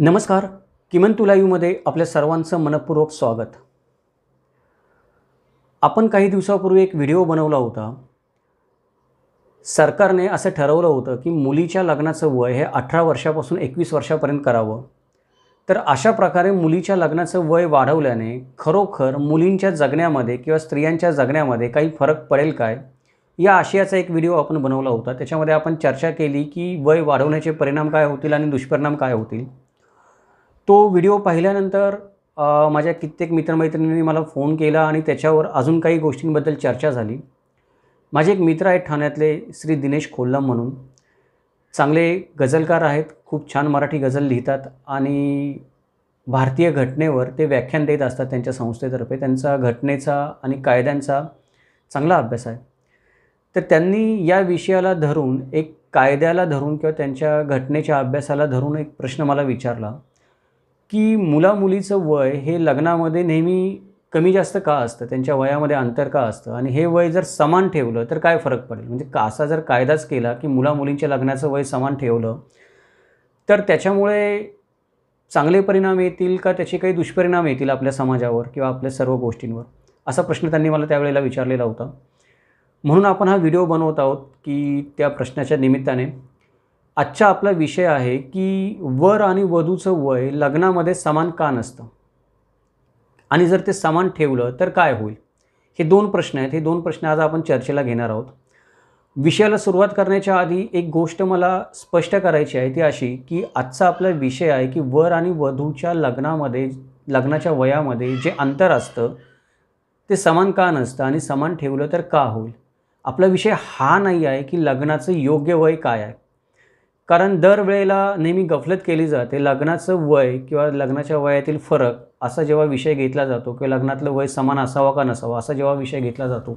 नमस्कार किमंतू मध्ये आपल्या सर्वांचं मनपूर्वक स्वागत आपण काही दिवसापूर्वी एक व्हिडिओ बनवला होता सरकारने असं ठरवलं होतं की मुलीच्या लग्नाचं वय हे अठरा वर्षापासून एकवीस वर्षापर्यंत करावं तर अशा प्रकारे मुलीच्या लग्नाचं वय वाढवल्याने खरोखर मुलींच्या जगण्यामध्ये किंवा स्त्रियांच्या जगण्यामध्ये काही फरक पडेल काय या आशयाचा एक व्हिडिओ आपण बनवला होता त्याच्यामध्ये आपण चर्चा केली की वय वाढवण्याचे परिणाम काय होतील आणि दुष्परिणाम काय होतील तो व्हिडिओ पाहिल्यानंतर माझ्या कित्येक मित्रमैत्रिणींनी मला फोन केला आणि त्याच्यावर अजून काही गोष्टींबद्दल चर्चा झाली माझे एक मित्र आहेत ठाण्यातले श्री दिनेश खोल्लम म्हणून चांगले गझलकार आहेत खूप छान मराठी गझल लिहितात आणि भारतीय घटनेवर ते व्याख्यान देत असतात त्यांच्या संस्थेतर्फे त्यांचा घटनेचा आणि कायद्यांचा चांगला अभ्यास आहे तर त्यांनी या विषयाला धरून एक कायद्याला धरून किंवा त्यांच्या घटनेच्या अभ्यासाला धरून एक प्रश्न मला विचारला की मुलामुलीचं वय हे लग्नामध्ये नेहमी कमी जास्त का असतं त्यांच्या वयामध्ये अंतर का असतं आणि हे वय जर समान ठेवलं तर काय फरक पडेल म्हणजे का असा जर कायदाच केला की मुलामुलींच्या लग्नाचं वय समान ठेवलं तर त्याच्यामुळे चांगले परिणाम येतील का त्याचे काही दुष्परिणाम येतील आपल्या समाजावर किंवा आपल्या सर्व गोष्टींवर असा प्रश्न त्यांनी मला त्यावेळेला विचारलेला होता म्हणून आपण हा व्हिडिओ बनवत आहोत की त्या प्रश्नाच्या निमित्ताने आजचा आपला विषय आहे की वर आणि वधूचं वय लग्नामध्ये समान का नसतं आणि जर ते समान ठेवलं तर काय होईल हे दोन प्रश्न आहेत हे दोन प्रश्न आज आपण चर्चेला घेणार आहोत विषयाला सुरुवात करण्याच्या आधी एक गोष्ट मला स्पष्ट करायची आहे ती अशी की आजचा आपला विषय आहे की वर आणि वधूच्या लग्नामध्ये लग्नाच्या वयामध्ये जे अंतर असतं ते समान का नसतं आणि समान ठेवलं तर का होईल आपला विषय हा नाही आहे की लग्नाचं योग्य वय काय आहे कारण दरवेळेला नेहमी गफलत केली जाते लग्नाचं वय किंवा लग्नाच्या वयातील फरक असा जेव्हा विषय घेतला जातो किंवा लग्नातलं वय समान असावा का नसावा असा जेव्हा विषय घेतला जातो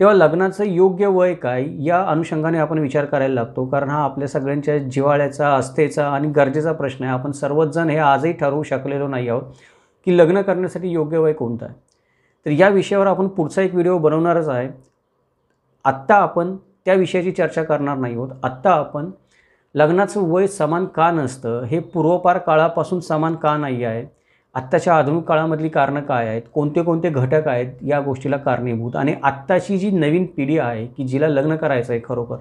तेव्हा लग्नाचं योग्य वय काय या अनुषंगाने आपण विचार करायला लागतो कारण हा आपल्या सगळ्यांच्या जिवाळ्याचा अस्थेचा आणि गरजेचा प्रश्न आहे आपण सर्वचजण हे आजही ठरवू शकलेलो नाही आहोत की लग्न करण्यासाठी योग्य वय कोणतं आहे तर या विषयावर आपण पुढचा एक व्हिडिओ बनवणारच आहे आत्ता आपण त्या विषयाची चर्चा करणार नाही आहोत आत्ता आपण लग्नाचं वय समान का नसतं हे पूर्वपार काळापासून समान का नाही आहे आत्ताच्या आधुनिक काळामधली कारणं काय आहेत कोणते कोणते घटक आहेत या गोष्टीला कारणीभूत आणि आत्ताची जी नवीन पिढी आहे की जिला लग्न करायचं आहे खरोखर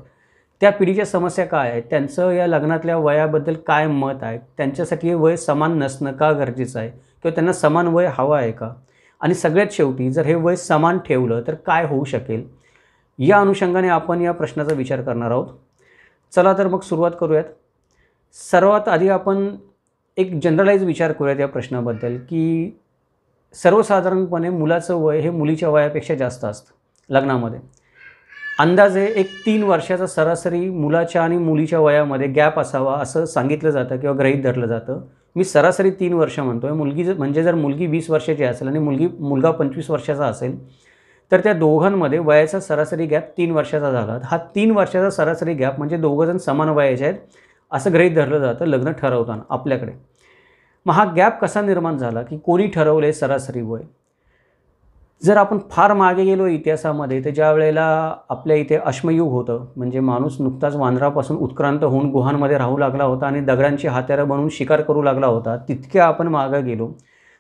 त्या पिढीच्या समस्या काय आहेत त्यांचं या लग्नातल्या वयाबद्दल काय मत आहे त्यांच्यासाठी हे वय समान नसणं का गरजेचं आहे किंवा त्यांना समान वय हवं आहे का आणि सगळ्यात शेवटी जर हे वय समान ठेवलं तर काय होऊ शकेल या अनुषंगाने आपण या प्रश्नाचा विचार करणार आहोत चला तर मग सुरुवात करूयात सर्वात आधी आपण एक जनरलाइज विचार करूयात या प्रश्नाबद्दल की सर्वसाधारणपणे मुलाचं वय हे मुलीच्या वयापेक्षा जास्त असतं लग्नामध्ये अंदाजे एक तीन वर्षाचा सरासरी मुलाच्या आणि मुलीच्या वयामध्ये गॅप असावा असं सांगितलं जातं किंवा ग्रहित धरलं जातं मी सरासरी तीन वर्ष म्हणतो आहे मुलगी जर म्हणजे जर मुलगी वीस वर्षाची असेल आणि मुलगी मुलगा पंचवीस वर्षाचा असेल तर त्या दोघांमध्ये वयाचा सरासरी गॅप तीन वर्षाचा झाला हा तीन वर्षाचा सरासरी गॅप म्हणजे दोघंजण समान वयाचे आहेत असं गृहीत धरलं जातं लग्न ठरवताना आपल्याकडे मग हा गॅप कसा निर्माण झाला की कोणी ठरवले सरासरी वय जर आपण फार मागे गेलो इतिहासामध्ये तर ज्या वेळेला आपल्या इथे अश्मयुग होतं म्हणजे माणूस नुकताच वांदरापासून उत्क्रांत होऊन गुहांमध्ये राहू लागला होता आणि दगडांची हात्यारं बनवून शिकार करू लागला होता तितक्या आपण मागं गेलो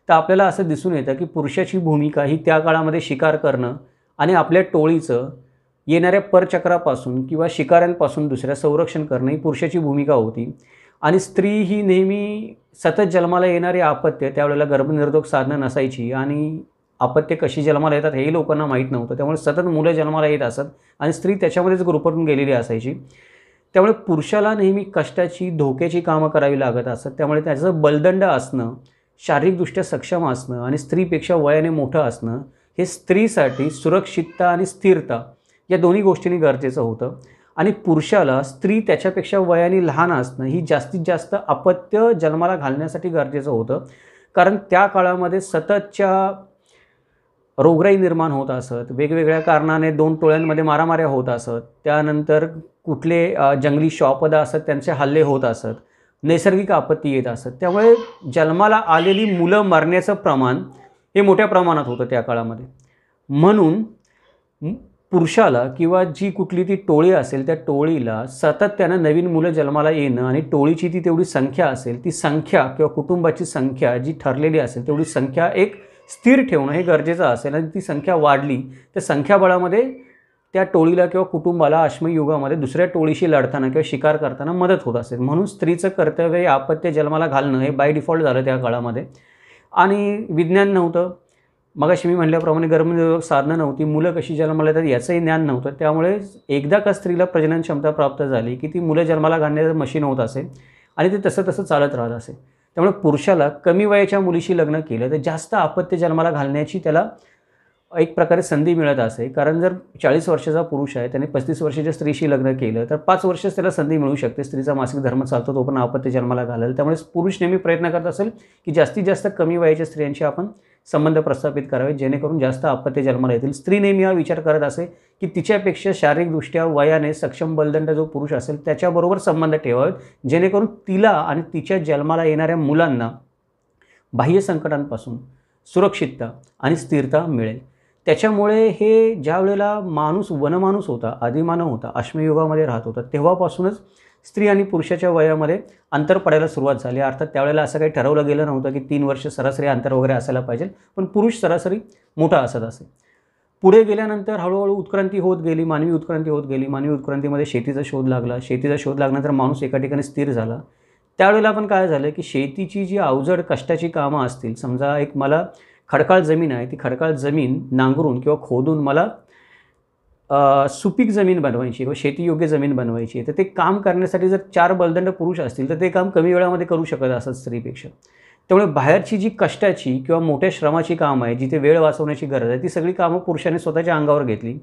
तर आपल्याला असं दिसून येतं की पुरुषाची भूमिका ही त्या काळामध्ये शिकार करणं आणि आपल्या टोळीचं येणाऱ्या परचक्रापासून किंवा शिकाऱ्यांपासून दुसऱ्या संरक्षण करणं ही पुरुषाची भूमिका होती आणि स्त्री ही नेहमी सतत जन्माला येणारी आपत्य त्यावेळेला गर्भनिरोधक साधनं नसायची आणि आपत्य कशी जन्माला येतात हेही लोकांना माहीत नव्हतं त्यामुळे सतत मुलं जन्माला येत असत आणि स्त्री त्याच्यामध्येच गुरुपटून गेलेली असायची त्यामुळे पुरुषाला नेहमी कष्टाची धोक्याची कामं करावी लागत असत त्यामुळे त्याचं बलदंड असणं शारीरिकदृष्ट्या सक्षम असणं आणि स्त्रीपेक्षा वयाने मोठं असणं हे स्त्रीसाठी सुरक्षितता आणि स्थिरता या दोन्ही गोष्टींनी गरजेचं होतं आणि पुरुषाला स्त्री त्याच्यापेक्षा वयाने लहान असणं ही जास्तीत जास्त अपत्य जन्माला घालण्यासाठी गरजेचं होतं कारण त्या काळामध्ये सततच्या रोगराई निर्माण होत असत वेगवेगळ्या कारणाने दोन टोळ्यांमध्ये मारामाऱ्या होत असत त्यानंतर कुठले जंगली शॉपदा असत त्यांचे हल्ले होत असत नैसर्गिक आपत्ती येत असत त्यामुळे जन्माला आलेली मुलं मरण्याचं प्रमाण हे मोठ्या प्रमाणात होतं त्या काळामध्ये म्हणून पुरुषाला किंवा जी कुठली ती टोळी असेल त्या टोळीला सतत त्यानं नवीन मुलं जन्माला येणं आणि टोळीची ती तेवढी संख्या असेल ती संख्या किंवा कुटुंबाची संख्या जी ठरलेली असेल तेवढी संख्या एक स्थिर ठेवणं हे गरजेचं असेल आणि ती संख्या वाढली तर संख्याबळामध्ये त्या टोळीला किंवा कुटुंबाला अश्मयुगामध्ये दुसऱ्या टोळीशी लढताना किंवा शिकार करताना मदत होत असेल म्हणून स्त्रीचं कर्तव्य हे आपत्य जन्माला घालणं हे बाय डिफॉल्ट झालं त्या काळामध्ये आणि विज्ञान नव्हतं अशी मी म्हटल्याप्रमाणे गर्भनिरोधक साधनं नव्हती मुलं कशी जन्माला येतात याचंही ज्ञान नव्हतं त्यामुळे एकदा का स्त्रीला प्रजनन क्षमता प्राप्त झाली की ती मुलं जन्माला घालण्याचं मशीन होत असेल आणि ते तसं तसं चालत राहत असेल त्यामुळे पुरुषाला कमी वयाच्या मुलीशी लग्न केलं तर जास्त आपत्य जन्माला घालण्याची त्याला एक प्रकारे संधी मिळत असे कारण जर चाळीस वर्षाचा पुरुष आहे त्याने पस्तीस वर्षाच्या स्त्रीशी लग्न केलं तर पाच वर्षच त्याला संधी मिळू शकते स्त्रीचा मासिक धर्म चालतो तो पण आपत्ती जन्माला घालेल त्यामुळे पुरुष नेहमी प्रयत्न करत असेल की जास्तीत जास्त कमी वयाच्या स्त्रियांशी आपण संबंध प्रस्थापित करावे जेणेकरून जास्त आपत्ती जन्माला येतील स्त्री नेहमी हा विचार करत असे की तिच्यापेक्षा शारीरिकदृष्ट्या वयाने सक्षम बलदंड जो पुरुष असेल त्याच्याबरोबर संबंध ठेवावेत जेणेकरून तिला आणि तिच्या जन्माला येणाऱ्या मुलांना बाह्य संकटांपासून सुरक्षितता आणि स्थिरता मिळेल त्याच्यामुळे हे ज्या वेळेला माणूस वनमानूस होता आदिमानव होता अश्मयुगामध्ये राहत होता तेव्हापासूनच स्त्री आणि पुरुषाच्या वयामध्ये अंतर पडायला सुरुवात झाली अर्थात त्यावेळेला असं काही ठरवलं गेलं नव्हतं की तीन वर्ष सरासरी अंतर वगैरे असायला पाहिजे पण पुरुष सरासरी मोठा असत असे पुढे गेल्यानंतर हळूहळू उत्क्रांती होत गेली मानवी उत्क्रांती होत गेली मानवी उत्क्रांतीमध्ये शेतीचा शोध लागला शेतीचा शोध लागल्यानंतर माणूस एका ठिकाणी स्थिर झाला त्यावेळेला पण काय झालं की शेतीची जी अवजड कष्टाची कामं असतील समजा एक मला खडकाळ जमीन आहे ती खडकाळ जमीन नांगरून किंवा खोदून मला सुपीक जमीन बनवायची किंवा शेतीयोग्य जमीन बनवायची आहे तर ते काम करण्यासाठी जर चार बलदंड पुरुष असतील तर ते काम कमी वेळामध्ये करू शकत असत स्त्रीपेक्षा त्यामुळे बाहेरची जी कष्टाची किंवा मोठ्या श्रमाची कामं आहे जिथे वेळ वाचवण्याची गरज आहे ती सगळी कामं पुरुषांनी स्वतःच्या अंगावर घेतली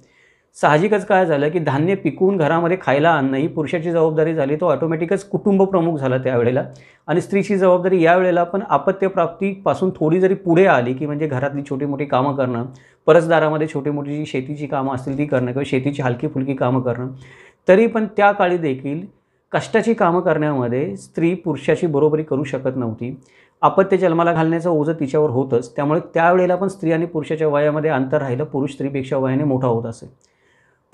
साहजिकच काय झालं की धान्य पिकवून घरामध्ये खायला आणणं ही पुरुषाची जबाबदारी झाली तो ऑटोमॅटिकच कुटुंब प्रमुख झाला त्यावेळेला आणि स्त्रीची जबाबदारी यावेळेला पण आपत्यप्राप्तीपासून थोडी जरी पुढे आली की म्हणजे घरातली छोटी मोठी कामं करणं परसदारामध्ये छोटी मोठी जी शेतीची कामं असतील ती करणं किंवा शेतीची हलकी फुलकी कामं करणं तरी पण त्या काळी देखील कष्टाची कामं करण्यामध्ये स्त्री पुरुषाची बरोबरी करू शकत नव्हती आपत्य जन्माला घालण्याचं ओझं तिच्यावर होतंच त्यामुळे त्यावेळेला पण स्त्री आणि पुरुषाच्या वयामध्ये अंतर राहिलं पुरुष स्त्रीपेक्षा वयाने मोठा होत असेल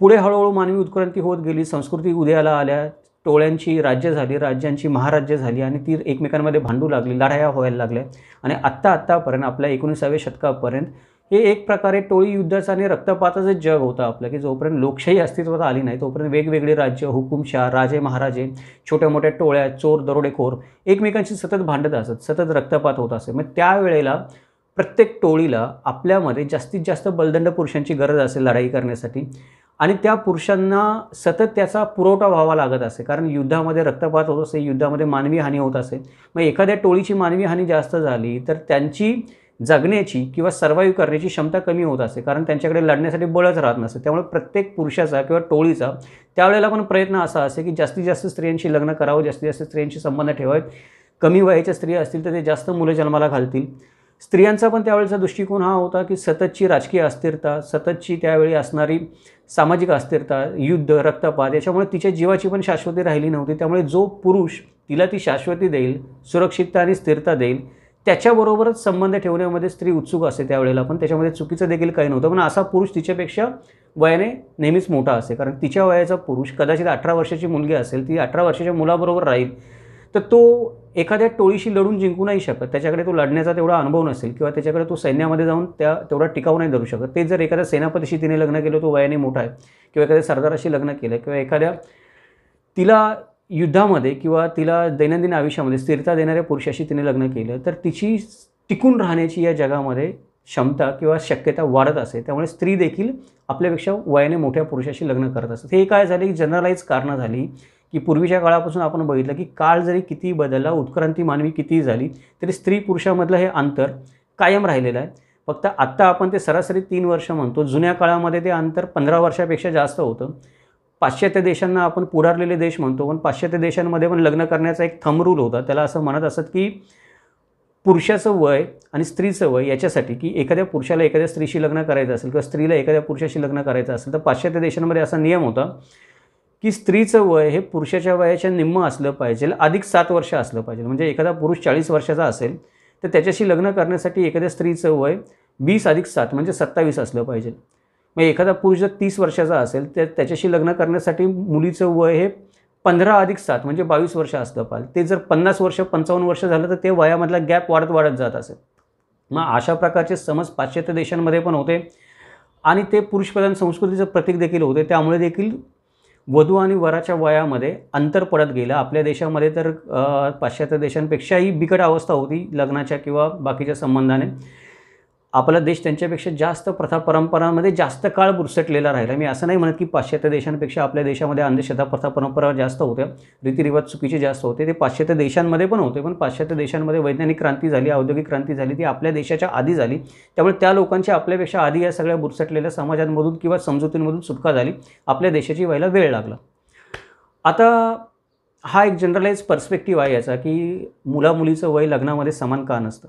पुढे हळूहळू मानवी उत्क्रांती होत गेली संस्कृती उदयाला आल्या टोळ्यांची राज्य झाली राज्यांची महाराज्य झाली आणि ती एकमेकांमध्ये भांडू लागली लढाया व्हायला लागल्या आणि आत्ता आत्तापर्यंत आपल्या एकोणीसाव्या शतकापर्यंत हे एक प्रकारे टोळी युद्धाचं आणि रक्तपाताचं जग होतं आपलं की जोपर्यंत लोकशाही अस्तित्वात आली नाही तोपर्यंत वेगवेगळे राज्य हुकुमशाह राजे महाराजे छोट्या मोठ्या टोळ्या चोर दरोडेखोर एकमेकांशी सतत भांडत असत सतत रक्तपात होत असे मग त्यावेळेला प्रत्येक टोळीला आपल्यामध्ये जास्तीत जास्त बलदंड पुरुषांची गरज असेल लढाई करण्यासाठी आणि त्या पुरुषांना सतत त्याचा पुरवठा व्हावा लागत असे कारण युद्धामध्ये रक्तपात होत असे युद्धामध्ये मानवी हानी होत असे मग एखाद्या टोळीची मानवी हानी जास्त झाली तर त्यांची जगण्याची किंवा सर्वाईव्ह करण्याची क्षमता कमी होत असते कारण त्यांच्याकडे लढण्यासाठी बळच राहत नसे त्यामुळे प्रत्येक पुरुषाचा किंवा टोळीचा त्यावेळेला पण प्रयत्न असा असे की जास्तीत जास्त स्त्रियांशी लग्न करावं जास्तीत जास्त स्त्रियांशी संबंध ठेवावेत कमी वयाच्या स्त्रिया असतील तर ते जास्त मुलं जन्माला घालतील स्त्रियांचा पण त्यावेळेचा दृष्टिकोन हा होता की सततची राजकीय अस्थिरता सततची त्यावेळी असणारी सामाजिक अस्थिरता युद्ध रक्तपात याच्यामुळे तिच्या जीवाची पण शाश्वती राहिली नव्हती त्यामुळे जो पुरुष तिला ती शाश्वती देईल सुरक्षितता आणि स्थिरता देईल त्याच्याबरोबरच संबंध ठेवण्यामध्ये स्त्री उत्सुक असते त्यावेळेला पण त्याच्यामध्ये चुकीचं देखील काही नव्हतं पण असा पुरुष तिच्यापेक्षा वयाने नेहमीच मोठा असे कारण तिच्या वयाचा पुरुष कदाचित अठरा वर्षाची मुलगी असेल ती अठरा वर्षाच्या मुलाबरोबर राहील तर तो एखाद्या टोळीशी लढून जिंकू नाही शकत त्याच्याकडे तो लढण्याचा तेवढा अनुभव नसेल किंवा त्याच्याकडे तो सैन्यामध्ये जाऊन त्या तेवढा टिकाऊ नाही धरू शकत ते जर एखाद्या सेनापतीशी तिने लग्न केलं तो वयाने मोठा आहे किंवा एखाद्या सरदाराशी लग्न केलं किंवा एखाद्या तिला युद्धामध्ये किंवा तिला दैनंदिन आयुष्यामध्ये स्थिरता देणाऱ्या पुरुषाशी तिने लग्न केलं तर तिची टिकून राहण्याची या जगामध्ये क्षमता किंवा शक्यता वाढत असे त्यामुळे स्त्री देखील आपल्यापेक्षा वयाने मोठ्या पुरुषाशी लग्न करत असते हे काय झाले की जनरलाइज कारणं झाली की पूर्वीच्या काळापासून आपण बघितलं की काळ जरी किती बदलला उत्क्रांती मानवी कितीही झाली तरी स्त्री पुरुषामधलं हे अंतर कायम राहिलेलं आहे फक्त आत्ता आपण ते सरासरी तीन वर्ष म्हणतो जुन्या काळामध्ये ते अंतर पंधरा वर्षापेक्षा जास्त होतं पाश्चात्य देशांना आपण पुढारलेले देश म्हणतो पण पाश्चात्य देशांमध्ये पण लग्न करण्याचा एक थम रूल होता त्याला असं म्हणत असत की पुरुषाचं वय आणि स्त्रीचं वय याच्यासाठी की एखाद्या पुरुषाला एखाद्या स्त्रीशी लग्न करायचं असेल किंवा स्त्रीला एखाद्या पुरुषाशी लग्न करायचं असेल तर पाश्चात्य देशांमध्ये असा नियम होता की स्त्रीचं वय हे पुरुषाच्या वयाच्या निम्म असलं पाहिजे अधिक सात वर्ष असलं पाहिजे म्हणजे एखादा पुरुष चाळीस वर्षाचा असेल तर त्याच्याशी लग्न करण्यासाठी एखाद्या स्त्रीचं वय वीस अधिक सात म्हणजे सत्तावीस असलं पाहिजे मग एखादा पुरुष जर तीस वर्षाचा असेल तर त्याच्याशी लग्न करण्यासाठी मुलीचं वय हे पंधरा अधिक सात म्हणजे बावीस वर्ष असलं पाहिजे ते जर पन्नास वर्ष पंचावन्न वर्ष झालं तर ते वयामधला गॅप वाढत वाढत जात असेल मग अशा प्रकारचे समज पाश्चात्य देशांमध्ये पण होते आणि ते पुरुषप्रधान संस्कृतीचं प्रतीक देखील होते त्यामुळे देखील वधू आणि वराच्या वयामध्ये अंतर पडत गेलं आपल्या देशामध्ये तर पाश्चात्य देशांपेक्षाही बिकट अवस्था होती लग्नाच्या किंवा बाकीच्या संबंधाने आपला देश त्यांच्यापेक्षा जास्त प्रथा परंपरांमध्ये जास्त काळ बुरसटलेला राहिला मी असं नाही म्हणत की पाश्चात्य देशांपेक्षा आपल्या देशामध्ये अंधश्रद्धा प्रथा परंपरा जास्त होत्या रीतिरिवाज चुकीचे जास्त होते ते पाश्चात्य देशांमध्ये पण होते पण पाश्चात्य देशांमध्ये वैज्ञानिक क्रांती झाली औद्योगिक क्रांती झाली ती आपल्या देशाच्या आधी झाली त्यामुळे त्या लोकांची आपल्यापेक्षा आधी या सगळ्या बुरसटलेल्या समाजांमधून किंवा समजुतींमधून सुटका झाली आपल्या देशाची व्हायला वेळ लागला आता हा एक जनरलाइज पर्स्पेक्टिव्ह आहे याचा की मुलामुलीचं वय लग्नामध्ये समान का नसतं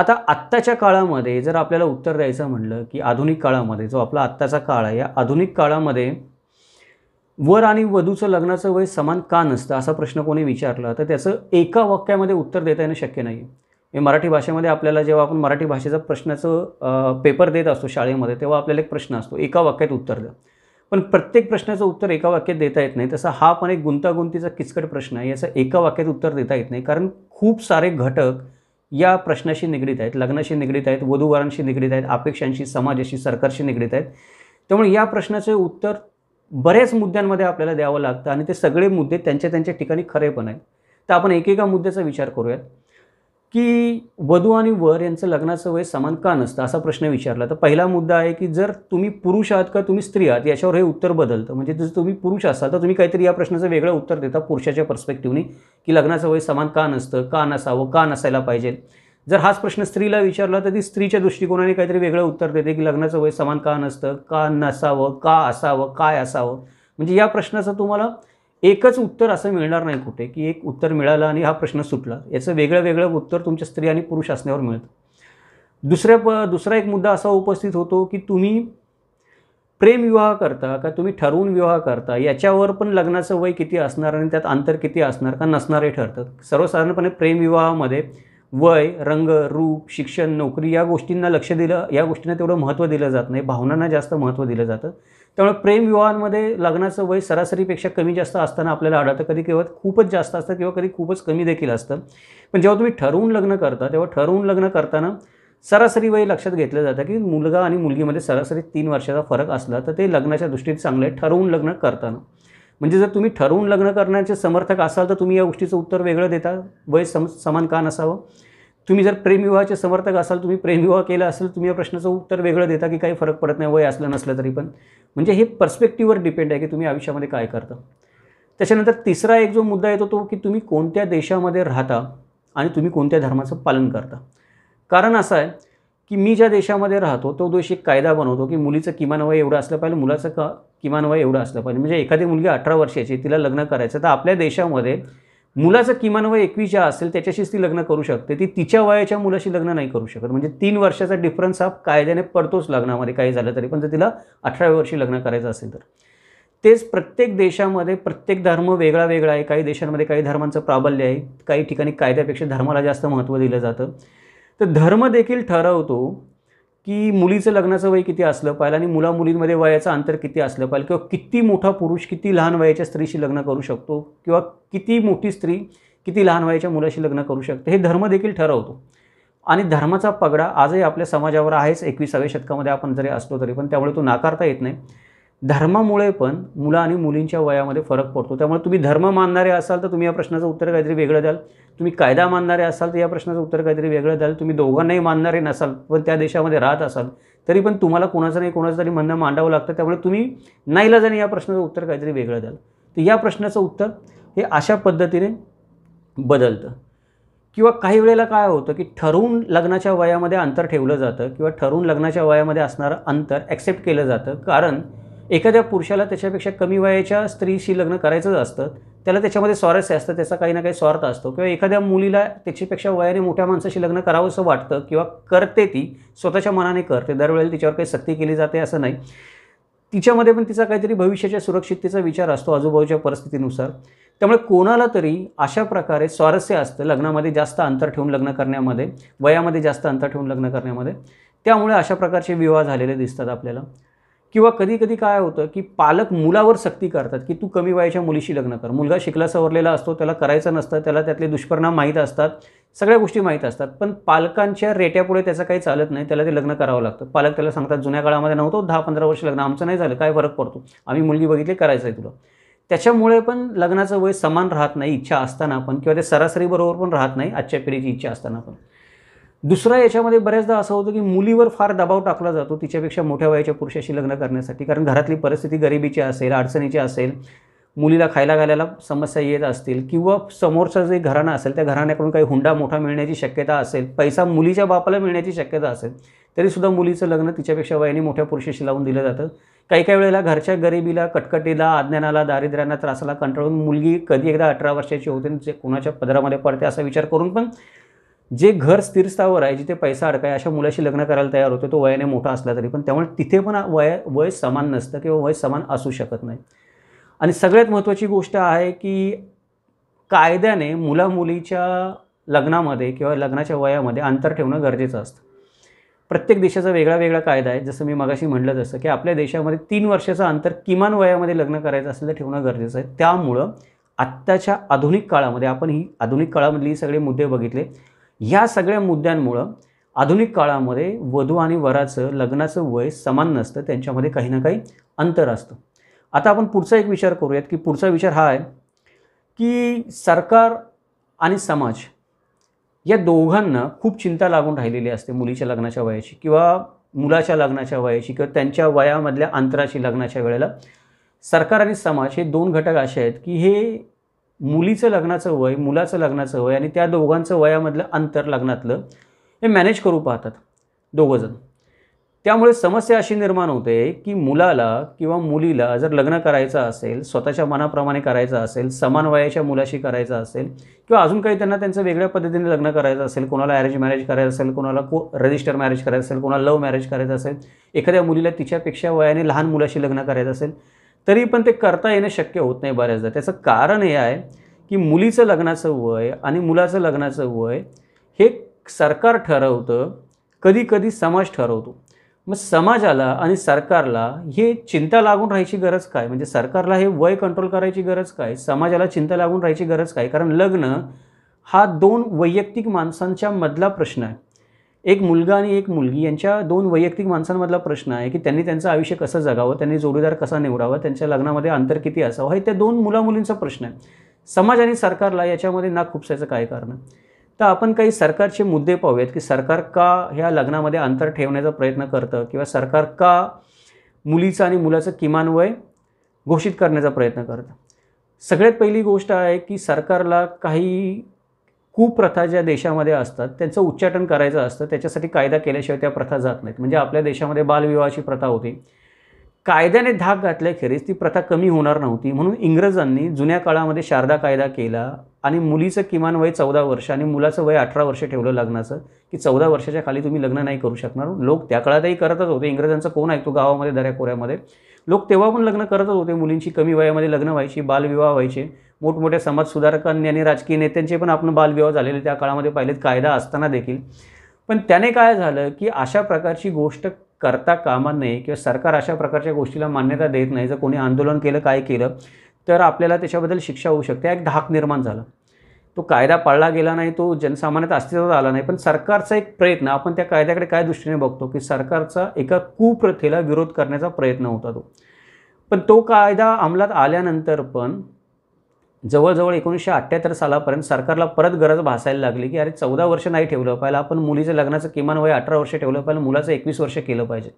आता आत्ताच्या काळामध्ये जर आपल्याला उत्तर द्यायचं म्हणलं की आधुनिक काळामध्ये जो आपला आत्ताचा काळ आहे या आधुनिक काळामध्ये वर आणि वधूचं लग्नाचं वय समान का नसतं असा प्रश्न कोणी विचारला तर त्याचं एका वाक्यामध्ये उत्तर देता येणं शक्य नाही आहे मराठी भाषेमध्ये आपल्याला जेव्हा आपण मराठी भाषेचा प्रश्नाचं पेपर देत असतो शाळेमध्ये तेव्हा आपल्याला एक प्रश्न असतो एका वाक्यात उत्तर द्या पण प्रत्येक प्रश्नाचं उत्तर एका वाक्यात देता येत नाही तसा हा पण एक गुंतागुंतीचा किचकट प्रश्न आहे याचं एका वाक्यात उत्तर देता येत नाही कारण खूप सारे घटक या प्रश्नाशी निगडीत आहेत लग्नाशी निगडीत आहेत वधूवरांशी निगडीत आहेत अपेक्षांशी समाजाशी सरकारशी निगडीत आहेत त्यामुळे या प्रश्नाचे उत्तर बऱ्याच मुद्द्यांमध्ये आपल्याला द्यावं लागतं आणि ते सगळे मुद्दे त्यांच्या त्यांच्या ठिकाणी खरे पण आहेत तर आपण एकेका मुद्द्याचा विचार करूयात की वधू आणि वर यांचं लग्नाचं वय समान का नसतं असा प्रश्न विचारला तर पहिला मुद्दा आहे की जर तुम्ही पुरुष आहात का तुम्ही स्त्री आहात याच्यावर हे उत्तर बदलतं म्हणजे जर तुम्ही पुरुष असाल तर तुम्ही काहीतरी या प्रश्नाचं वेगळं उत्तर देता पुरुषाच्या पर्स्पेक्टिव्हने की लग्नाचं वय समान का नसतं का नसावं का नसायला पाहिजे जर हाच प्रश्न स्त्रीला विचारला तर ती स्त्रीच्या दृष्टिकोनाने काहीतरी वेगळं उत्तर देते की लग्नाचं वय समान का नसतं का नसावं का असावं काय असावं म्हणजे या प्रश्नाचं तुम्हाला एकच उत्तर असं मिळणार नाही कुठे की एक उत्तर मिळालं आणि हा प्रश्न सुटला याचं वेगळं वेगळं उत्तर तुमच्या स्त्री आणि पुरुष असण्यावर मिळतं दुसऱ्या प दुसरा एक मुद्दा असा उपस्थित होतो की तुम्ही प्रेमविवाह करता का तुम्ही ठरवून विवाह करता याच्यावर पण लग्नाचं वय किती असणार आणि त्यात अंतर किती असणार का नसणार हे ठरतं सर्वसाधारणपणे प्रेमविवाहामध्ये वय रंग रूप शिक्षण नोकरी या गोष्टींना लक्ष दिलं या गोष्टींना तेवढं महत्त्व दिलं जात नाही भावनांना जास्त महत्त्व दिलं जातं त्यामुळे प्रेमविवाहांमध्ये लग्नाचं वय सरासरीपेक्षा कमी जास्त असताना आपल्याला आढळतं कधी किंवा खूपच जास्त असतं किंवा कधी खूपच कमी देखील असतं पण जेव्हा तुम्ही ठरवून लग्न करता तेव्हा ठरवून लग्न करताना सरासरी वय लक्षात घेतलं जातं की मुलगा आणि मुलगीमध्ये सरासरी तीन वर्षाचा फरक असला तर ते लग्नाच्या दृष्टीने चांगलं आहे ठरवून लग्न करताना म्हणजे जर तुम्ही ठरवून लग्न करण्याचे समर्थक असाल तर तुम्ही या गोष्टीचं उत्तर वेगळं देता वय सम समान का नसावं तुम्ही जर प्रेमविवाहाचे समर्थक असाल तुम्ही प्रेमविवाह केला असेल तुम्ही या प्रश्नाचं उत्तर वेगळं देता की काही फरक पडत नाही वय असलं नसलं तरी पण म्हणजे हे पर्स्पेक्टिव्हवर डिपेंड आहे की तुम्ही आयुष्यामध्ये काय करता त्याच्यानंतर तिसरा एक जो मुद्दा येतो तो की तुम्ही कोणत्या देशामध्ये राहता आणि तुम्ही कोणत्या धर्माचं पालन करता कारण असं आहे की मी ज्या देशामध्ये राहतो तो देश एक कायदा बनवतो की मुलीचं किमान वय एवढं असलं पाहिजे मुलाचं का किमान वय एवढं असलं पाहिजे म्हणजे एखादी मुलगी अठरा वर्षाची तिला लग्न करायचं तर आपल्या देशामध्ये मुलाचं किमान वय एकवीस ज्या असेल त्याच्याशीच ती लग्न करू शकते ती तिच्या वयाच्या मुलाशी लग्न नाही करू शकत म्हणजे तीन वर्षाचा डिफरन्स हा कायद्याने पडतोच लग्नामध्ये काही झालं तरी पण जर तिला अठराव्या वर्षी लग्न करायचं असेल तर तेच प्रत्येक देशामध्ये प्रत्येक धर्म वेगळा वेगळा आहे काही देशांमध्ये काही धर्मांचं प्राबल्य आहे काही ठिकाणी कायद्यापेक्षा धर्माला जास्त महत्त्व दिलं जातं तर धर्म देखील ठरवतो की मुलीचं लग्नाचं वय किती असलं पाहिलं आणि मुला मुलींमध्ये वयाचं अंतर किती असलं पाहिजे किंवा किती मोठा पुरुष किती लहान वयाच्या स्त्रीशी लग्न करू शकतो किंवा किती मोठी स्त्री किती लहान वयाच्या मुलाशी लग्न करू शकते हे धर्म देखील ठरवतो आणि धर्माचा पगडा आजही आपल्या समाजावर आहेच एकविसाव्या शतकामध्ये आपण जरी असलो तरी पण त्यामुळे तो नाकारता येत नाही धर्मामुळे पण मुलं आणि मुलींच्या वयामध्ये फरक पडतो त्यामुळे तुम्ही धर्म मानणारे असाल तर तुम्ही या प्रश्नाचं उत्तर काहीतरी वेगळं द्याल तुम्ही कायदा मानणारे असाल तर या प्रश्नाचं उत्तर काहीतरी वेगळं द्याल तुम्ही दोघांनाही मानणारे नसाल पण त्या देशामध्ये राहत असाल तरी पण तुम्हाला कोणाचं नाही कोणाचं तरी म्हणणं मांडावं लागतं त्यामुळे तुम्ही नाईलाजाने या प्रश्नाचं उत्तर काहीतरी वेगळं द्याल तर या प्रश्नाचं उत्तर हे अशा पद्धतीने बदलतं किंवा काही वेळेला काय होतं की ठरवून लग्नाच्या वयामध्ये अंतर ठेवलं जातं किंवा ठरवून लग्नाच्या वयामध्ये असणारं अंतर ॲक्सेप्ट केलं जातं कारण एखाद्या पुरुषाला त्याच्यापेक्षा कमी वयाच्या स्त्रीशी लग्न करायचंच असतं त्याला त्याच्यामध्ये स्वारस्य असतं त्याचा काही ना काही स्वार्थ असतो किंवा एखाद्या मुलीला त्याच्यापेक्षा वयाने मोठ्या माणसाशी लग्न करावं असं वाटतं किंवा करते ती स्वतःच्या मनाने करते दरवेळेला तिच्यावर काही सक्ती केली जाते असं नाही तिच्यामध्ये पण तिचा काहीतरी भविष्याच्या सुरक्षिततेचा विचार असतो आजूबाजूच्या परिस्थितीनुसार त्यामुळे कोणाला तरी अशा प्रकारे स्वारस्य असतं लग्नामध्ये जास्त अंतर ठेवून लग्न करण्यामध्ये वयामध्ये जास्त अंतर ठेवून लग्न करण्यामध्ये त्यामुळे अशा प्रकारचे विवाह झालेले दिसतात आपल्याला किंवा कधी कधी काय होतं की पालक मुलावर सक्ती करतात की तू कमी वयाच्या मुलीशी लग्न कर मुलगा शिकला सवरलेला असतो त्याला करायचं नसतं त्याला त्यातले दुष्परिणाम माहीत असतात सगळ्या गोष्टी माहीत असतात पण पालकांच्या रेट्यापुढे त्याचं काही चालत नाही त्याला ते लग्न करावं लागतं पालक त्याला सांगतात जुन्या काळामध्ये नव्हतो दहा पंधरा वर्ष लग्न आमचं नाही झालं काय फरक पडतो आम्ही मुलगी बघितली करायचं आहे तुला त्याच्यामुळे पण लग्नाचं वय समान राहत नाही इच्छा असताना पण किंवा ते सरासरीबरोबर पण राहत नाही आजच्या पिढीची इच्छा असताना पण दुसरा याच्यामध्ये बऱ्याचदा असं होतं की मुलीवर फार दबाव टाकला जातो तिच्यापेक्षा मोठ्या वयाच्या पुरुषाशी लग्न करण्यासाठी कारण घरातली परिस्थिती गरिबीची असेल अडचणीची असेल मुलीला खायला घालायला समस्या येत असतील किंवा समोरचं जे घराणा असेल त्या घराण्याकडून काही हुंडा मोठा मिळण्याची शक्यता असेल पैसा मुलीच्या बापाला मिळण्याची शक्यता असेल तरीसुद्धा मुलीचं लग्न तिच्यापेक्षा वयाने मोठ्या पुरुषाशी लावून दिलं जातं काही काही वेळेला घरच्या गरिबीला कटकटीला अज्ञानाला दारिद्र्यांना त्रासाला कंटाळून मुलगी कधी एकदा अठरा वर्षाची होते कोणाच्या पदरामध्ये पडते असा विचार करून पण जे घर स्थिरस्थावर आहे जिथे पैसा अडकाय अशा मुलाशी लग्न करायला तयार होतो तो वयाने मोठा असला तरी पण त्यामुळे तिथे पण वय वय समान नसतं किंवा वय समान असू शकत नाही आणि सगळ्यात महत्त्वाची गोष्ट आहे की कायद्याने मुलामुलीच्या लग्नामध्ये किंवा लग्नाच्या वयामध्ये अंतर ठेवणं गरजेचं असतं प्रत्येक देशाचा वेगळा वेगळा कायदा आहे जसं मी मगाशी म्हटलं तसं की आपल्या देशामध्ये तीन वर्षाचं अंतर किमान वयामध्ये लग्न करायचं असेल तर ठेवणं गरजेचं आहे त्यामुळं आत्ताच्या आधुनिक काळामध्ये आपण ही आधुनिक काळामधली सगळे मुद्दे बघितले ह्या सगळ्या मुद्द्यांमुळं आधुनिक काळामध्ये वधू आणि वराचं लग्नाचं वय समान नसतं त्यांच्यामध्ये काही ना काही अंतर असतं आता आपण पुढचा एक विचार करूयात की पुढचा विचार हा आहे की सरकार आणि समाज या दोघांना खूप चिंता लागून राहिलेली असते मुलीच्या लग्नाच्या वयाची किंवा मुलाच्या लग्नाच्या वयाची किंवा त्यांच्या वयामधल्या अंतराची लग्नाच्या वेळेला सरकार आणि समाज हे दोन घटक असे आहेत की हे मुलीचं लग्नाचं वय मुलाचं लग्नाचं वय आणि त्या दोघांचं वयामधलं अंतर लग्नातलं हे मॅनेज करू पाहतात दोघंजण त्यामुळे समस्या अशी निर्माण होते की मुलाला किंवा मुलीला जर लग्न करायचं असेल स्वतःच्या मनाप्रमाणे करायचं असेल समान वयाच्या मुलाशी करायचं असेल किंवा अजून काही त्यांना त्यांचं वेगळ्या पद्धतीने लग्न करायचं असेल कोणाला अरेंज मॅरेज करायचं असेल कोणाला को रजिस्टर मॅरेज करायचं असेल कोणाला लव्ह मॅरेज करायचं असेल एखाद्या मुलीला तिच्यापेक्षा वयाने लहान मुलाशी लग्न करायचं असेल तरी पण ते करता येणं शक्य होत नाही बऱ्याचदा त्याचं कारण हे आहे की मुलीचं लग्नाचं वय आणि मुलाचं लग्नाचं वय हे सरकार ठरवतं कधीकधी समाज ठरवतो मग समाजाला आणि सरकारला हे चिंता लागून राहायची गरज काय म्हणजे सरकारला हे वय कंट्रोल करायची गरज काय समाजाला चिंता लागून राहायची गरज काय कारण लग्न हा दोन वैयक्तिक माणसांच्या मधला प्रश्न आहे एक मुलगा आणि एक मुलगी यांच्या दोन वैयक्तिक माणसांमधला प्रश्न आहे की त्यांनी त्यांचं आयुष्य कसं जगावं त्यांनी जोडीदार कसा निवडावा त्यांच्या लग्नामध्ये अंतर किती असावं हे त्या दोन मुलामुलींचा प्रश्न आहे समाज आणि सरकारला याच्यामध्ये ना खुपसायचं काय कारण तर आपण काही सरकारचे मुद्दे पाहूयात की सरकार का ह्या लग्नामध्ये अंतर ठेवण्याचा प्रयत्न करतं किंवा सरकार का मुलीचं आणि मुलाचं किमान वय घोषित करण्याचा प्रयत्न करतं सगळ्यात पहिली गोष्ट आहे की सरकारला काही कुप्रथा ज्या देशामध्ये असतात त्यांचं उच्चाटन करायचं असतं त्याच्यासाठी कायदा केल्याशिवाय त्या प्रथा जात नाहीत म्हणजे आपल्या देशामध्ये बालविवाहाची प्रथा होती कायद्याने धाक घातल्याखेरीज ती प्रथा कमी होणार नव्हती म्हणून इंग्रजांनी जुन्या काळामध्ये शारदा कायदा केला आणि मुलीचं किमान वय चौदा वर्ष आणि मुलाचं वय अठरा वर्ष ठेवलं लग्नाचं की चौदा वर्षाच्या खाली तुम्ही लग्न नाही करू शकणार लोक त्या काळातही करतच होते इंग्रजांचं कोण ऐकतो गावामध्ये कोऱ्यामध्ये लोक तेव्हा पण लग्न करतच होते मुलींची कमी वयामध्ये लग्न व्हायची बालविवाह व्हायचे मोठमोठ्या समाजसुधारकांनी आणि राजकीय नेत्यांचे पण आपण बालविवाह झालेले त्या काळामध्ये पाहिलेत कायदा असताना देखील पण त्याने काय झालं की अशा प्रकारची गोष्ट करता कामा नाही किंवा सरकार अशा प्रकारच्या गोष्टीला मान्यता देत नाही जर कोणी आंदोलन केलं काय केलं तर आपल्याला त्याच्याबद्दल शिक्षा होऊ शकते एक धाक निर्माण झाला तो कायदा पाळला गेला नाही तो जनसामान्यात अस्तित्वात आला नाही पण सरकारचा एक प्रयत्न आपण त्या कायद्याकडे काय दृष्टीने बघतो की सरकारचा एका कुप्रथेला विरोध करण्याचा प्रयत्न होता तो पण तो कायदा अंमलात आल्यानंतर पण जवळजवळ एकोणीसशे अठ्ठ्याहत्तर सालापर्यंत सरकारला परत गरज भासायला लागली की अरे चौदा वर्ष नाही ठेवलं पाहिजे आपण मुलीचं लग्नाचं किमान वय अठरा वर्ष ठेवलं पाहिजे मुलाचं एकवीस वर्ष केलं पाहिजे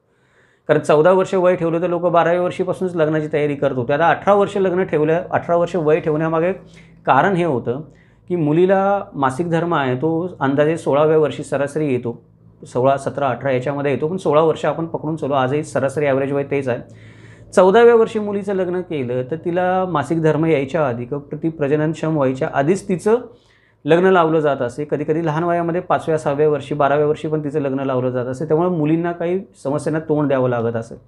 कारण चौदा वर्ष वय ठेवलं तर लोक बाराव्या वर्षीपासूनच लग्नाची तयारी करत होते आता अठरा वर्ष लग्न ठेवलं अठरा वर्ष वय ठेवण्यामागे कारण हे होतं की मुलीला मासिक धर्म आहे तो अंदाजे सोळाव्या वर्षी सरासरी येतो सोळा सतरा अठरा याच्यामध्ये येतो पण सोळा वर्ष आपण पकडून चलो आजही सरासरी ॲव्हरेज वय तेच आहे चौदाव्या वर्षी मुलीचं लग्न केलं तर तिला मासिक धर्म यायच्या आधी किंवा ती प्रजननक्षम व्हायच्या आधीच तिचं लग्न लावलं जात असे कधी कधी लहान वयामध्ये पाचव्या सहाव्या वर्षी बाराव्या वर्षी पण तिचं लग्न लावलं जात असे त्यामुळे मुलींना काही समस्यांना तोंड द्यावं लागत असेल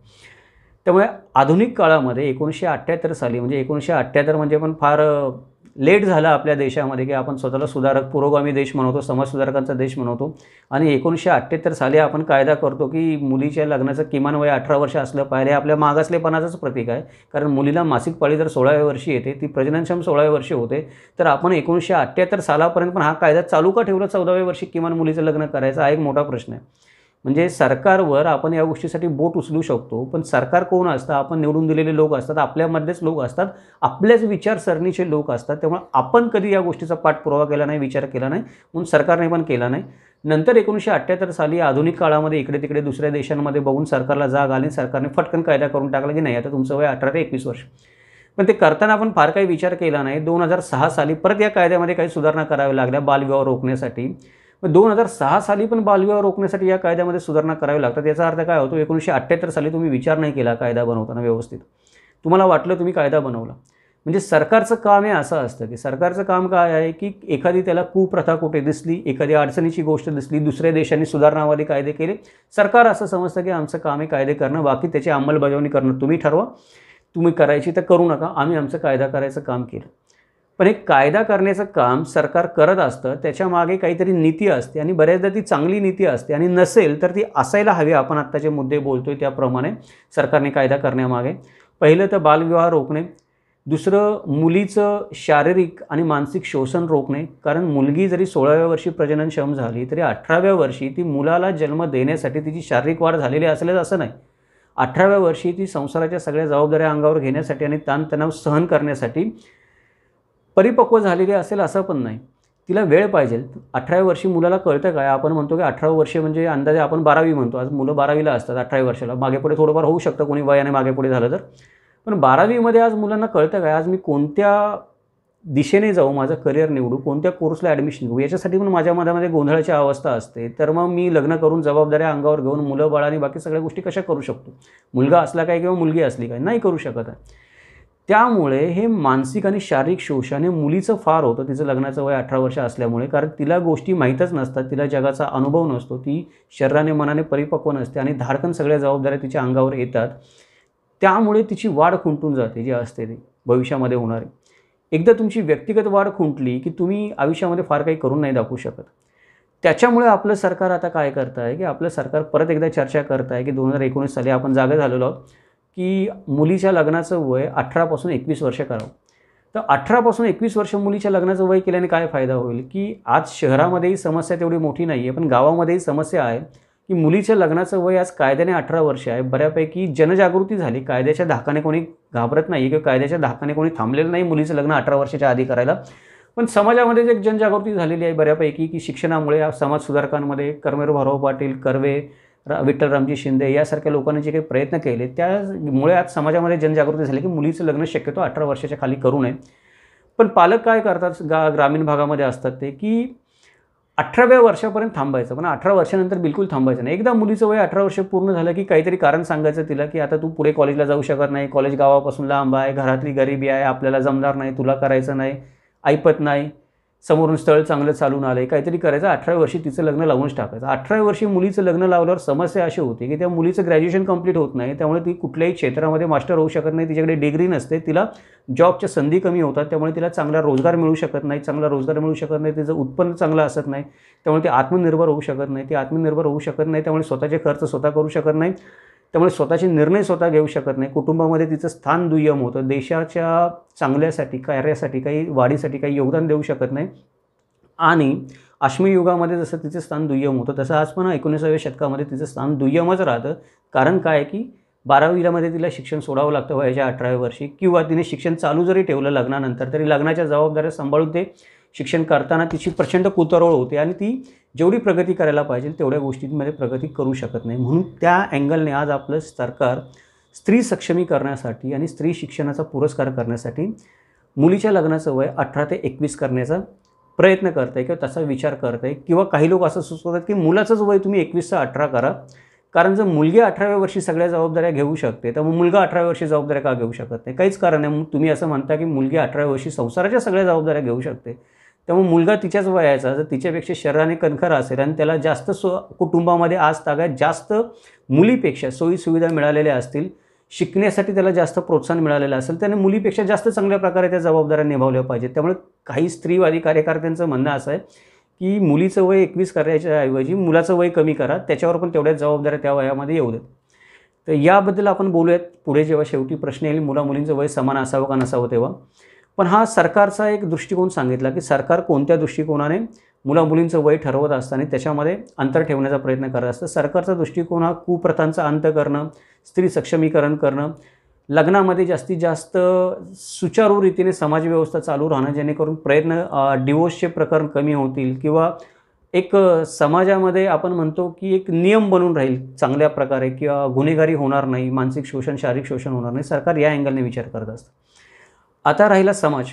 त्यामुळे आधुनिक काळामध्ये एकोणीसशे अठ्ठ्याहत्तर साली म्हणजे एकोणीसशे अठ्ठ्याहत्तर म्हणजे पण फार लेट झालं आपल्या देशामध्ये की आपण स्वतःला सुधारक पुरोगामी देश म्हणवतो समाजसुधारकांचा देश म्हणवतो आणि एकोणीसशे अठ्ठ्याहत्तर साली आपण कायदा करतो की मुलीच्या लग्नाचं किमान वय अठरा वर्ष असलं पाहिजे आपल्या मागासलेपणाचंच प्रतीक आहे कारण मुलीला मासिक पाळी जर सोळाव्या वर्षी येते ती प्रजननक्षम सोळाव्या वर्षी होते तर आपण एकोणीसशे अठ्ठ्याहत्तर सालापर्यंत पण हा कायदा चालू का ठेवला चौदाव्या वर्षी किमान मुलीचं लग्न करायचा हा एक मोठा प्रश्न आहे म्हणजे सरकारवर आपण या गोष्टीसाठी बोट उचलू शकतो पण सरकार कोण असतं आपण निवडून दिलेले लोक असतात आपल्यामधलेच लोक असतात आपल्याच विचारसरणीचे लोक असतात त्यामुळे आपण कधी या गोष्टीचा पाठपुरावा केला नाही विचार केला नाही म्हणून सरकारने पण केला नाही नंतर एकोणीसशे अठ्ठ्याहत्तर साली आधुनिक काळामध्ये इकडे तिकडे दुसऱ्या देशांमध्ये बघून सरकारला जाग आली सरकारने फटकन कायदा करून टाकला की नाही आता तुमचं वय अठरा ते एकवीस वर्ष पण ते करताना आपण फार काही विचार केला नाही दोन हजार सहा साली परत या कायद्यामध्ये काही सुधारणा कराव्या लागल्या बालविवाह रोखण्यासाठी दोन हजार सहा साली पण बालविवाह रोखण्यासाठी या कायद्यामध्ये सुधारणा करावी लागतात याचा अर्थ काय होतो एकोणीसशे अठ्ठ्याहत्तर साली तुम्ही विचार नाही केला कायदा बनवताना व्यवस्थित तुम्हाला वाटलं तुम्ही कायदा बनवला म्हणजे सरकारचं काम हे असं असतं की सरकारचं काम काय आहे की एखादी त्याला कुप्रथा कुठे दिसली एखादी अडचणीची गोष्ट दिसली दुसऱ्या देशांनी सुधारणावादी कायदे केले सरकार असं समजतं की आमचं काम हे कायदे करणं बाकी त्याची अंमलबजावणी करणं तुम्ही ठरवा तुम्ही करायची तर करू नका आम्ही आमचं कायदा करायचं काम केलं पण एक कायदा करण्याचं काम सरकार करत असतं त्याच्यामागे काहीतरी नीती असते आणि बऱ्याचदा ती चांगली नीती असते आणि नसेल तर ती असायला हवी आपण आत्ताचे जे मुद्दे बोलतो आहे त्याप्रमाणे सरकारने कायदा करण्यामागे पहिलं तर बालविवाह रोखणे दुसरं मुलीचं शारीरिक आणि मानसिक शोषण रोखणे कारण मुलगी जरी सोळाव्या वर्षी प्रजननक्षम झाली तरी अठराव्या वर्षी ती मुलाला जन्म देण्यासाठी तिची शारीरिक वाढ झालेली असेलच असं नाही अठराव्या वर्षी ती संसाराच्या सगळ्या जबाबदाऱ्या अंगावर घेण्यासाठी आणि ताणतणाव सहन करण्यासाठी परिपक्व झालेली असेल असं पण नाही तिला वेळ पाहिजे अठराव्या वर्षी मुलाला कळतं काय आपण म्हणतो की अठरावं वर्ष म्हणजे अंदाजे आपण बारावी म्हणतो आज मुलं बारावीला असतात अठराव्या वर्षाला मागेपुढे थोडंफार होऊ शकतं कोणी वयाने मागेपुढे झालं तर पण बारावीमध्ये आज मुलांना कळतं काय आज मी कोणत्या दिशेने जाऊ माझं करिअर निवडू कोणत्या कोर्सला ॲडमिशन घेऊ याच्यासाठी पण माझ्या मनामध्ये गोंधळाची अवस्था असते तर मग मी लग्न करून जबाबदाऱ्या अंगावर घेऊन मुलं आणि बाकी सगळ्या गोष्टी कशा करू शकतो मुलगा असला काय किंवा मुलगी असली काय नाही करू शकत आहे त्यामुळे हे मानसिक आणि शारीरिक शोषाने मुलीचं फार होतं तिचं लग्नाचं वय अठरा वर्ष असल्यामुळे कारण तिला गोष्टी माहीतच नसतात तिला जगाचा अनुभव नसतो ती शरीराने मनाने परिपक्व नसते आणि धाडकन सगळ्या जबाबदाऱ्या तिच्या अंगावर येतात त्यामुळे तिची वाढ खुंटून जाते जी असते ती भविष्यामध्ये होणारी एकदा तुमची व्यक्तिगत वाढ खुंटली की तुम्ही आयुष्यामध्ये फार काही करून नाही दाखवू शकत त्याच्यामुळे आपलं सरकार आता काय करत आहे की आपलं सरकार परत एकदा चर्चा करत आहे की दोन हजार एकोणीस साली आपण जागा झालेलो आहोत की मुलीच्या लग्नाचं वय अठरापासून एकवीस वर्ष करावं तर अठरापासून एकवीस वर्ष मुलीच्या लग्नाचं वय केल्याने काय फायदा होईल की आज शहरामध्येही समस्या तेवढी मोठी नाही आहे पण गावामध्येही समस्या आहे की मुलीच्या लग्नाचं वय आज कायद्याने अठरा वर्ष आहे बऱ्यापैकी जनजागृती झाली कायद्याच्या धाकाने कोणी घाबरत नाही किंवा कायद्याच्या धाकाने कोणी थांबलेलं नाही मुलीचं लग्न अठरा वर्षाच्या आधी करायला पण समाजामध्ये एक जनजागृती झालेली आहे बऱ्यापैकी की शिक्षणामुळे समाज सुधारकांमध्ये कर्मेर पाटील कर्वे विठ्ठल रामजी शिंदे यासारख्या लोकांनी जे काही प्रयत्न केले त्यामुळे आज समाजामध्ये जनजागृती झाली की मुलीचं लग्न शक्यतो अठरा वर्षाच्या खाली करू नये पण पालक काय करतात गा ग्रामीण भागामध्ये असतात ते की अठराव्या वर्षापर्यंत थांबायचं पण अठरा वर्षानंतर बिलकुल थांबायचं नाही एकदा मुलीचं वय अठरा वर्ष पूर्ण झालं की काहीतरी कारण सांगायचं तिला की आता तू पुढे कॉलेजला जाऊ शकत नाही कॉलेज गावापासून लांब आहे घरातली गरिबी आहे आपल्याला जमणार नाही तुला करायचं नाही ऐपत नाही समोरून स्थळ चांगलं चालून आलं आहे काहीतरी करायचं अठराव्या वर्षी तिचं लग्न लावूनच टाकायचं अठराव्या वर्षी मुलीचं लग्न लावल्यावर समस्या अशी होती की त्या मुलीचं ग्रॅज्युएशन कंप्लीट होत नाही त्यामुळे ती कुठल्याही क्षेत्रामध्ये मास्टर होऊ शकत नाही तिच्याकडे डिग्री नसते तिला जॉबच्या संधी कमी होतात त्यामुळे तिला चांगला रोजगार मिळू शकत नाही चांगला रोजगार मिळू शकत नाही तिचं उत्पन्न चांगलं असत नाही त्यामुळे ती आत्मनिर्भर होऊ शकत नाही ती आत्मनिर्भर होऊ शकत नाही त्यामुळे स्वतःचे खर्च स्वतः करू शकत नाही त्यामुळे स्वतःचे निर्णय स्वतः घेऊ शकत नाही कुटुंबामध्ये तिचं स्थान दुय्यम होतं देशाच्या चांगल्यासाठी कार्यासाठी काही वाढीसाठी काही योगदान देऊ शकत नाही आणि युगामध्ये जसं तिचं स्थान दुय्यम होतं तसं आज पण एकोणीसाव्या शतकामध्ये तिचं स्थान दुय्यमच राहतं कारण काय की बारावीलामध्ये तिला शिक्षण सोडावं लागतं वयाच्या अठराव्या वर्षी किंवा तिने शिक्षण चालू जरी ठेवलं लग्नानंतर तरी लग्नाच्या जबाबदाऱ्या सांभाळून ते शिक्षण करताना तिची प्रचंड कुतरोळ होते आणि ती जेवढी प्रगती करायला पाहिजे तेवढ्या गोष्टींमध्ये प्रगती करू शकत नाही म्हणून त्या अँगलने आज आपलं सरकार स्त्री सक्षमीकरणासाठी आणि स्त्री शिक्षणाचा पुरस्कार करण्यासाठी मुलीच्या लग्नाचं वय अठरा ते एकवीस करण्याचा प्रयत्न करत आहे किंवा तसा विचार करत आहे किंवा काही लोक असं सुचवतात की मुलाचंच वय तुम्ही ते अठरा करा कारण जर मुलगी अठराव्या वर्षी सगळ्या जबाबदाऱ्या घेऊ शकते तर मग मुलगा अठराव्या वर्षी जबाबदाऱ्या का घेऊ शकत नाही काहीच कारण आहे तुम्ही असं म्हणता की मुलगी अठराव्या वर्षी संसाराच्या सगळ्या जबाबदाऱ्या घेऊ शकते त्यामुळे मुलगा तिच्याच वयाचा तर तिच्यापेक्षा शरीराने कणखर असेल आणि त्याला जास्त सो कुटुंबामध्ये आज तागात जास्त मुलीपेक्षा सोयीसुविधा मिळालेल्या असतील शिकण्यासाठी त्याला जास्त प्रोत्साहन मिळालेलं असेल त्याने मुलीपेक्षा जास्त चांगल्या प्रकारे त्या जबाबदाऱ्या निभावल्या पाहिजेत त्यामुळे काही स्त्रीवादी कार्यकर्त्यांचं म्हणणं असं आहे की मुलीचं वय एकवीस करायच्या ऐवजी मुलाचं वय कमी करा त्याच्यावर पण तेवढ्याच जबाबदाऱ्या त्या वयामध्ये येऊ देत तर याबद्दल आपण बोलूयात पुढे जेव्हा शेवटी प्रश्न येईल मुला मुलींचं वय समान असावं का नसावं तेव्हा पण हा सरकारचा एक दृष्टिकोन सांगितला की सरकार कोणत्या दृष्टिकोनाने मुलामुलींचं वय ठरवत असताना त्याच्यामध्ये अंतर ठेवण्याचा प्रयत्न करत असतं सरकारचा दृष्टिकोन हा कुप्रथांचा अंत करणं स्त्री सक्षमीकरण करणं लग्नामध्ये जास्तीत जास्त सुचारू रीतीने समाजव्यवस्था चालू राहणं जेणेकरून प्रयत्न डिवोर्सचे प्रकरण कमी होतील किंवा एक समाजामध्ये आपण म्हणतो की एक नियम बनून राहील चांगल्या प्रकारे किंवा गुन्हेगारी होणार नाही मानसिक शोषण शारीरिक शोषण होणार नाही सरकार या अँगलने विचार करत असतं आता राहिला समाज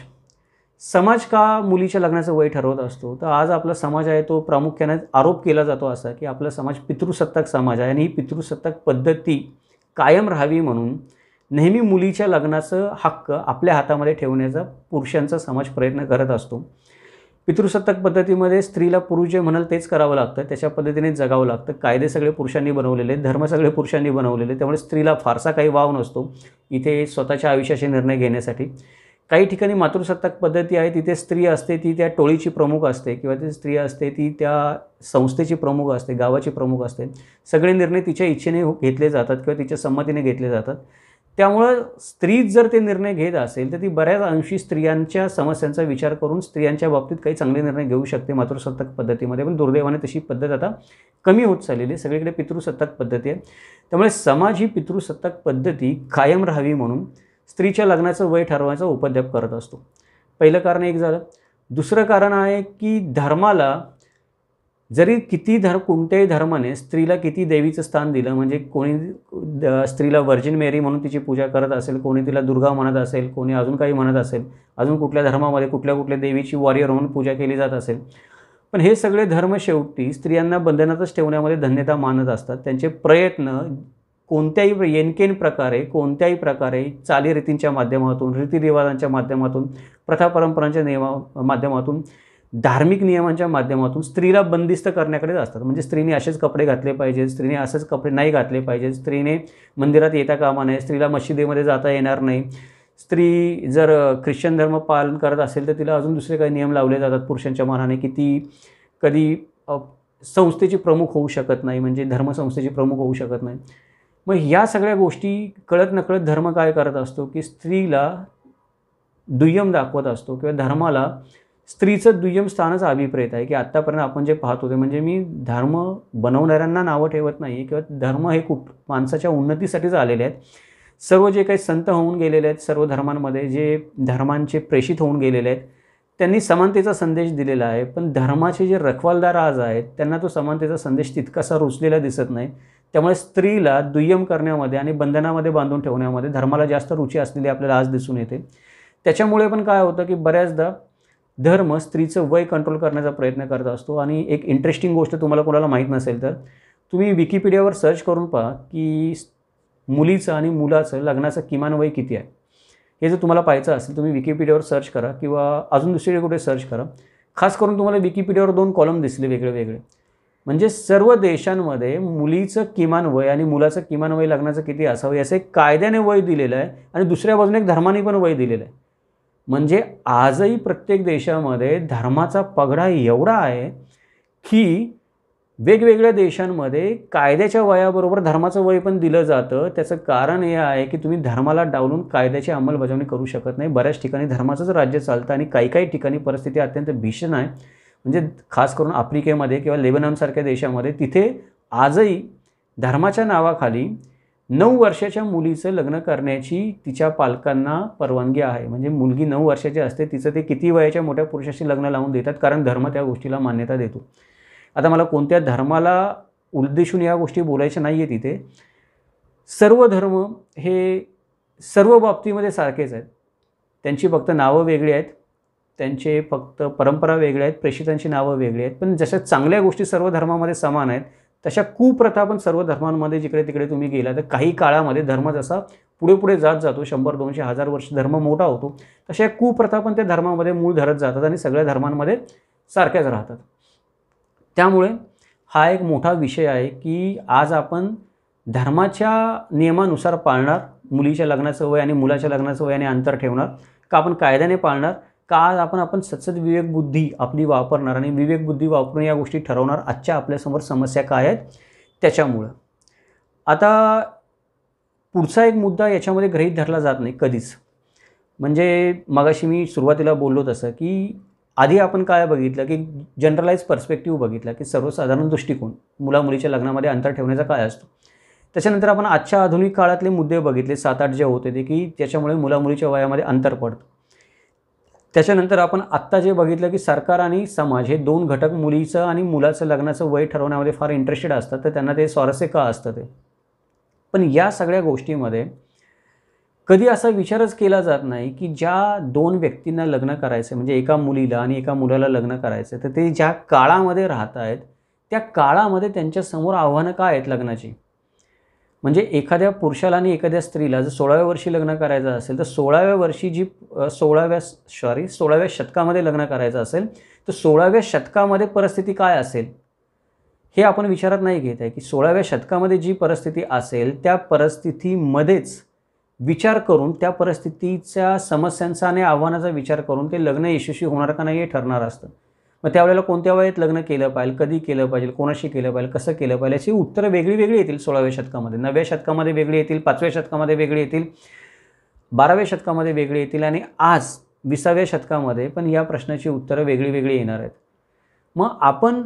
समाज का मुलीच्या लग्नाचं वय ठरवत असतो तर आज आपला समाज आहे तो प्रामुख्याने आरोप केला जातो असा की आपला समाज पितृसत्ताक समाज आहे आणि ही पितृसत्ताक पद्धती कायम राहावी म्हणून नेहमी मुलीच्या लग्नाचं हक्क आपल्या हातामध्ये ठेवण्याचा पुरुषांचा समाज प्रयत्न करत असतो पितृसत्ताक पद्धतीमध्ये स्त्रीला पुरुष जे म्हणाल तेच करावं लागतं त्याच्या पद्धतीने जगावं लागतं कायदे सगळे पुरुषांनी बनवलेले धर्म सगळे पुरुषांनी बनवलेले त्यामुळे स्त्रीला फारसा काही वाव नसतो इथे स्वतःच्या आयुष्याचे निर्णय घेण्यासाठी काही ठिकाणी मातृसत्ताक पद्धती आहे तिथे स्त्री असते ती त्या टोळीची प्रमुख असते किंवा ती स्त्री असते ती त्या संस्थेची प्रमुख असते गावाची प्रमुख असते सगळे निर्णय तिच्या इच्छेने हो- घेतले जातात किंवा तिच्या संमतीने घेतले जातात त्यामुळं स्त्रीच जर ते निर्णय घेत असेल तर ती बऱ्याच अंशी स्त्रियांच्या समस्यांचा विचार करून स्त्रियांच्या बाबतीत काही चांगले निर्णय घेऊ शकते मातृसत्ताक पद्धतीमध्ये पण दुर्दैवाने तशी पद्धत आता कमी होत चाललेली आहे सगळीकडे पितृसत्ताक पद्धती आहे त्यामुळे समाज ही पितृसत्ताक पद्धती कायम राहावी म्हणून स्त्रीच्या लग्नाचं वय ठरवायचा उपद्व्याप करत असतो पहिलं कारण एक झालं दुसरं कारण आहे की धर्माला जरी किती धर्म कोणत्याही धर्माने स्त्रीला किती देवीचं स्थान दिलं म्हणजे कोणी स्त्रीला व्हर्जिन मेरी म्हणून तिची पूजा करत असेल कोणी तिला दुर्गा म्हणत असेल कोणी अजून काही म्हणत असेल अजून कुठल्या धर्मामध्ये कुठल्या कुठल्या देवीची वॉरियर म्हणून पूजा केली जात असेल पण हे सगळे धर्म शेवटी स्त्रियांना बंधनातच ठेवण्यामध्ये धन्यता मानत असतात त्यांचे प्रयत्न कोणत्याही येनकेन प्रकारे कोणत्याही प्रकारे चालीरीतींच्या माध्यमातून रीतिरिवाजांच्या माध्यमातून प्रथा परंपरांच्या नियमा माध्यमातून धार्मिक नियमांच्या माध्यमातून स्त्रीला बंदिस्त करण्याकडेच असतात म्हणजे स्त्रीने असेच कपडे घातले पाहिजेत स्त्रीने असेच कपडे नाही घातले पाहिजेत स्त्रीने मंदिरात येता कामा नये स्त्रीला मशिदीमध्ये जाता येणार नाही स्त्री जर ख्रिश्चन धर्म पालन करत असेल तर तिला अजून दुसरे काही नियम लावले जातात पुरुषांच्या मानाने की ती कधी संस्थेची प्रमुख होऊ शकत नाही म्हणजे धर्मसंस्थेची प्रमुख होऊ शकत नाही मग ह्या सगळ्या गोष्टी कळत नकळत धर्म काय करत असतो की स्त्रीला दुय्यम दाखवत असतो किंवा धर्माला स्त्रीचं दुय्यम स्थानच अभिप्रेत आहे की आत्तापर्यंत आपण जे पाहतो होते म्हणजे मी धर्म बनवणाऱ्यांना नावं ठेवत नाही किंवा धर्म हे खूप माणसाच्या उन्नतीसाठीच आलेले आहेत सर्व जे काही संत होऊन गेलेले आहेत सर्व धर्मांमध्ये जे धर्मांचे प्रेषित होऊन गेलेले आहेत त्यांनी समानतेचा संदेश दिलेला आहे पण धर्माचे जे रखवालदार आज आहेत त्यांना तो समानतेचा संदेश तितकासा रुचलेला दिसत नाही त्यामुळे स्त्रीला दुय्यम करण्यामध्ये आणि बंधनामध्ये बांधून ठेवण्यामध्ये धर्माला जास्त रुची असलेली आपल्याला आज दिसून येते त्याच्यामुळे पण काय होतं की बऱ्याचदा धर्म स्त्रीचं वय कंट्रोल करण्याचा प्रयत्न करत असतो आणि एक इंटरेस्टिंग गोष्ट तुम्हाला कोणाला माहीत नसेल तर तुम्ही विकिपीडियावर सर्च करून पहा की मुलीचं आणि मुलाचं लग्नाचं किमान वय किती आहे हे जर तुम्हाला पाहायचं असेल तुम्ही विकिपीडियावर सर्च करा किंवा अजून दुसरीकडे कुठे सर्च करा खास करून तुम्हाला विकिपीडियावर दोन कॉलम दिसले वेगळे वेगळे म्हणजे सर्व देशांमध्ये मुलीचं किमान वय आणि मुलाचं किमान वय लग्नाचं किती असावं याचं एक कायद्याने वय दिलेलं आहे आणि दुसऱ्या बाजूने एक धर्माने पण वय दिलेलं आहे म्हणजे आजही प्रत्येक देशामध्ये धर्माचा पगडा एवढा आहे की वेगवेगळ्या देशांमध्ये कायद्याच्या वयाबरोबर धर्माचं वय पण दिलं जातं त्याचं कारण हे आहे की तुम्ही धर्माला डावलून कायद्याची अंमलबजावणी करू शकत नाही बऱ्याच ठिकाणी धर्माचंच राज्य चालतं आणि काही काही ठिकाणी परिस्थिती अत्यंत भीषण आहे म्हणजे खास करून आफ्रिकेमध्ये किंवा लेबनॉनसारख्या देशामध्ये तिथे आजही धर्माच्या नावाखाली नऊ वर्षाच्या मुलीचं लग्न करण्याची तिच्या पालकांना परवानगी आहे म्हणजे मुलगी नऊ वर्षाची असते तिचं ते किती वयाच्या मोठ्या पुरुषाशी लग्न लावून देतात कारण धर्म त्या गोष्टीला मान्यता देतो आता मला कोणत्या धर्माला उद्देशून या गोष्टी बोलायच्या नाही आहे तिथे सर्व धर्म हे सर्व बाबतीमध्ये सारखेच आहेत त्यांची फक्त नावं वेगळी आहेत त्यांचे फक्त परंपरा वेगळ्या आहेत प्रेषितांची नावं वेगळी आहेत पण जशा चांगल्या गोष्टी सर्व धर्मामध्ये समान आहेत तशा कुप्रथा पण सर्व धर्मांमध्ये जिकडे तिकडे तुम्ही गेला तर काही काळामध्ये धर्म जसा पुढे पुढे जात जातो शंभर दोनशे हजार वर्ष धर्म मोठा होतो तशा कुप्रथा पण त्या धर्मामध्ये मूळ धरत जातात आणि सगळ्या धर्मांमध्ये सारख्याच राहतात त्यामुळे हा एक मोठा विषय आहे की आज आपण धर्माच्या नियमानुसार पाळणार मुलीच्या लग्नाचं वय आणि मुलाच्या लग्नाचं वय आणि अंतर ठेवणार का आपण कायद्याने पाळणार का आज आपण आपण सतत विवेकबुद्धी आपली वापरणार आणि विवेकबुद्धी वापरून या गोष्टी ठरवणार आजच्या आपल्यासमोर समस्या काय आहेत त्याच्यामुळं आता पुढचा एक मुद्दा याच्यामध्ये गृहीत धरला जात नाही कधीच म्हणजे मगाशी मी सुरुवातीला बोललो तसं की आधी आपण काय बघितलं की जनरलाइज पर्स्पेक्टिव्ह बघितला की सर्वसाधारण दृष्टिकोन मुलामुलीच्या लग्नामध्ये अंतर ठेवण्याचा काय असतो त्याच्यानंतर आपण आजच्या आधुनिक काळातले मुद्दे बघितले सात आठ जे होते ते की त्याच्यामुळे मुलामुलीच्या वयामध्ये अंतर पडतं त्याच्यानंतर आपण आत्ता जे बघितलं की सरकार आणि समाज हे दोन घटक मुलीचं आणि मुलाचं लग्नाचं वय ठरवण्यामध्ये फार इंटरेस्टेड असतात तर त्यांना ते स्वारस्य का असतं ते पण या सगळ्या गोष्टीमध्ये कधी असा विचारच केला जात नाही की ज्या दोन व्यक्तींना लग्न करायचं म्हणजे एका मुलीला आणि एका मुलाला लग्न करायचं तर ते ज्या काळामध्ये राहत आहेत त्या काळामध्ये त्यांच्यासमोर आव्हानं काय आहेत लग्नाची म्हणजे एखाद्या पुरुषाला आणि एखाद्या स्त्रीला जर सोळाव्या वर्षी लग्न करायचं असेल तर सोळाव्या वर्षी जी सोळाव्या सॉरी सोळाव्या शतकामध्ये लग्न करायचं असेल तर सोळाव्या शतकामध्ये परिस्थिती काय असेल हे आपण विचारात नाही घेत आहे की सोळाव्या शतकामध्ये जी परिस्थिती असेल त्या परिस्थितीमध्येच विचार करून त्या परिस्थितीच्या समस्यांचा आणि आव्हानाचा विचार करून ते लग्न यशस्वी होणार का नाही हे ठरणार असतं मग त्यावेळेला कोणत्या वेळेत लग्न केलं पाहिजे कधी केलं पाहिजे कोणाशी केलं पाहिजे कसं केलं पाहिजे अशी उत्तरं वेगळी वेगळी येतील सोळाव्या शतकामध्ये नवव्या शतकामध्ये वेगळी येतील पाचव्या शतकामध्ये वेगळी येतील बाराव्या शतकामध्ये वेगळी येतील आणि आज विसाव्या शतकामध्ये पण या प्रश्नाची उत्तरं वेगळी वेगळी येणार आहेत मग आपण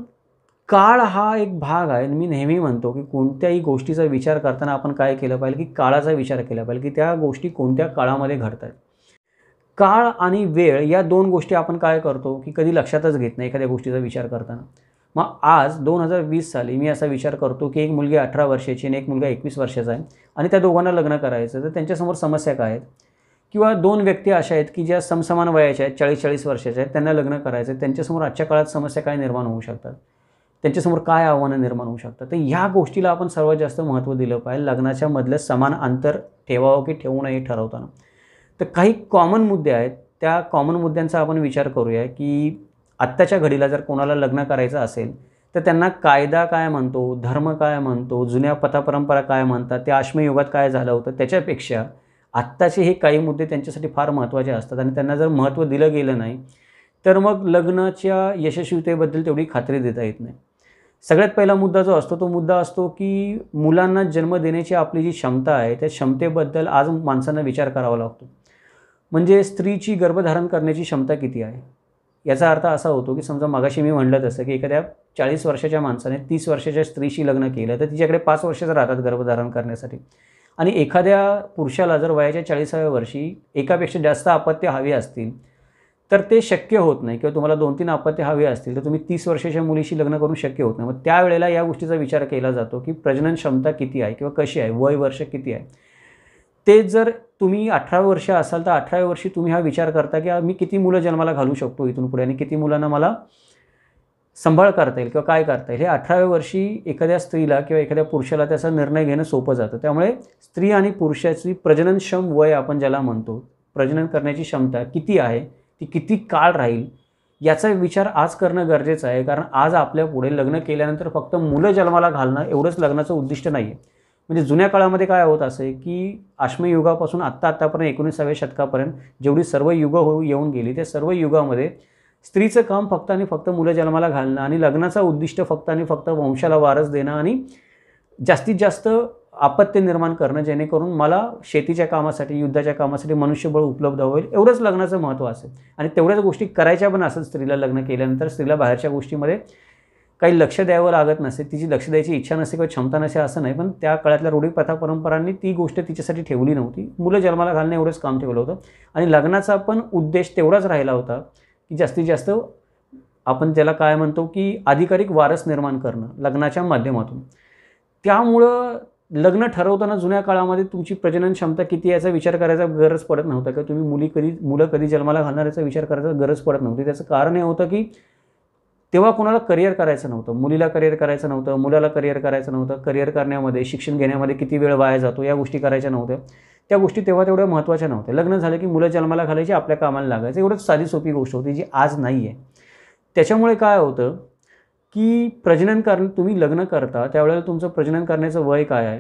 काळ हा एक भाग आहे मी नेहमी म्हणतो की कोणत्याही गोष्टीचा विचार करताना आपण काय केलं पाहिजे की काळाचा विचार केला पाहिजे की त्या गोष्टी कोणत्या काळामध्ये घडत आहेत काळ आणि वेळ या दोन गोष्टी आपण काय करतो की कधी लक्षातच घेत नाही एखाद्या गोष्टीचा विचार करताना मग आज दोन हजार वीस साली मी असा विचार करतो की एक मुलगी अठरा वर्षाची आणि एक मुलगा एकवीस वर्षाचा आहे आणि त्या दोघांना लग्न करायचं तर त्यांच्यासमोर समस्या काय आहेत किंवा दोन व्यक्ती अशा आहेत की ज्या समसमान वयाच्या आहेत चाळीस चाळीस वर्षाच्या आहेत त्यांना लग्न करायचं आहे त्यांच्यासमोर आजच्या काळात समस्या काय निर्माण होऊ शकतात त्यांच्यासमोर काय आव्हानं निर्माण होऊ शकतात तर ह्या गोष्टीला आपण सर्वात जास्त महत्त्व दिलं पाहिजे लग्नाच्या मधलं समान अंतर ठेवावं की ठेवू नये ठरवताना तर काही कॉमन मुद्दे आहेत त्या कॉमन मुद्द्यांचा आपण विचार करूया की आत्ताच्या घडीला जर कोणाला लग्न करायचं असेल तर त्यांना कायदा काय म्हणतो धर्म काय म्हणतो जुन्या पथापरंपरा काय म्हणतात त्या आश्मयुगात काय झालं होतं त्याच्यापेक्षा आत्ताचे हे काही मुद्दे त्यांच्यासाठी फार महत्त्वाचे असतात आणि त्यांना जर महत्त्व दिलं गेलं नाही तर मग लग्नाच्या यशस्वीतेबद्दल तेवढी खात्री देता येत नाही सगळ्यात पहिला मुद्दा जो असतो तो मुद्दा असतो की मुलांना जन्म देण्याची आपली जी क्षमता आहे त्या क्षमतेबद्दल आज माणसांना विचार करावा लागतो म्हणजे स्त्रीची गर्भधारण करण्याची क्षमता किती आहे याचा अर्थ असा होतो की समजा मगाशी मी म्हणलं तसं की एखाद्या चाळीस वर्षाच्या माणसाने तीस वर्षाच्या स्त्रीशी लग्न केलं तर तिच्याकडे पाच वर्षच राहतात गर्भधारण करण्यासाठी आणि एखाद्या पुरुषाला जर वयाच्या चाळीसाव्या वर्षी एकापेक्षा जास्त अपत्य हवी असतील तर ते शक्य होत नाही किंवा तुम्हाला दोन तीन अपत्य हवी असतील तर तुम्ही तीस वर्षाच्या मुलीशी लग्न करून शक्य होत नाही मग त्यावेळेला या गोष्टीचा विचार केला जातो की प्रजनन क्षमता किती आहे किंवा कशी आहे वय वर्ष किती आहे ते जर तुम्ही अठराव्या वर्ष असाल तर अठराव्या वर्षी तुम्ही हा विचार करता की मी किती मुलं जन्माला घालू शकतो इथून पुढे आणि किती मुलांना मला सांभाळ करता येईल किंवा काय करता येईल हे अठराव्या वर्षी एखाद्या स्त्रीला किंवा एखाद्या पुरुषाला त्याचा निर्णय घेणं सोपं जातं त्यामुळे स्त्री आणि पुरुषाची प्रजननक्षम वय आपण ज्याला म्हणतो प्रजनन करण्याची क्षमता किती आहे ती किती काळ राहील याचा विचार आज करणं गरजेचं आहे कारण आज आपल्या पुढे लग्न केल्यानंतर फक्त मुलं जन्माला घालणं एवढंच लग्नाचं उद्दिष्ट नाही आहे म्हणजे जुन्या काळामध्ये काय होत असे की आश्मयुगापासून आत्ता आत्तापर्यंत एकोणीसाव्या शतकापर्यंत जेवढी सर्व युगं होऊ येऊन गेली त्या सर्व युगामध्ये स्त्रीचं काम फक्त आणि फक्त मुलं जन्माला घालणं आणि लग्नाचा उद्दिष्ट फक्त आणि फक्त वंशाला वारस देणं आणि जास्तीत जास्त आपत्ती निर्माण करणं जेणेकरून मला शेतीच्या कामासाठी युद्धाच्या कामासाठी मनुष्यबळ उपलब्ध होईल एवढंच लग्नाचं महत्त्व असेल आणि तेवढ्याच गोष्टी करायच्या पण असेल स्त्रीला लग्न केल्यानंतर स्त्रीला बाहेरच्या गोष्टीमध्ये काही लक्ष द्यावं लागत नसे तिची लक्ष द्यायची इच्छा नसे किंवा क्षमता नसे असं नाही पण त्या काळातल्या रूढी प्रथा परंपरांनी ती गोष्ट तिच्यासाठी ठेवली नव्हती मुलं जन्माला घालणं एवढंच काम ठेवलं होतं आणि लग्नाचा पण उद्देश तेवढाच राहिला होता की जास्तीत जास्त आपण त्याला काय म्हणतो की आधिकारिक वारस निर्माण करणं लग्नाच्या माध्यमातून त्यामुळं लग्न ठरवताना जुन्या काळामध्ये तुमची प्रजनन क्षमता किती याचा विचार करायचा गरज पडत नव्हता किंवा तुम्ही मुली कधी मुलं कधी जन्माला घालणार याचा विचार करायचा गरज पडत नव्हती त्याचं कारण हे होतं की तेव्हा कुणाला करिअर करायचं नव्हतं मुलीला करिअर करायचं नव्हतं मुलाला करिअर करायचं नव्हतं करिअर करण्यामध्ये शिक्षण घेण्यामध्ये किती वेळ वाया जातो या गोष्टी करायच्या नव्हत्या त्या गोष्टी तेव्हा तेवढ्या महत्त्वाच्या नव्हत्या लग्न झालं की मुलं जन्माला घालायची आपल्या कामाला लागायचं एवढंच साधी सोपी गोष्ट होती जी आज नाही आहे त्याच्यामुळे काय होतं की प्रजनन कर तुम्ही लग्न करता त्यावेळेला तुमचं प्रजनन करण्याचं वय काय आहे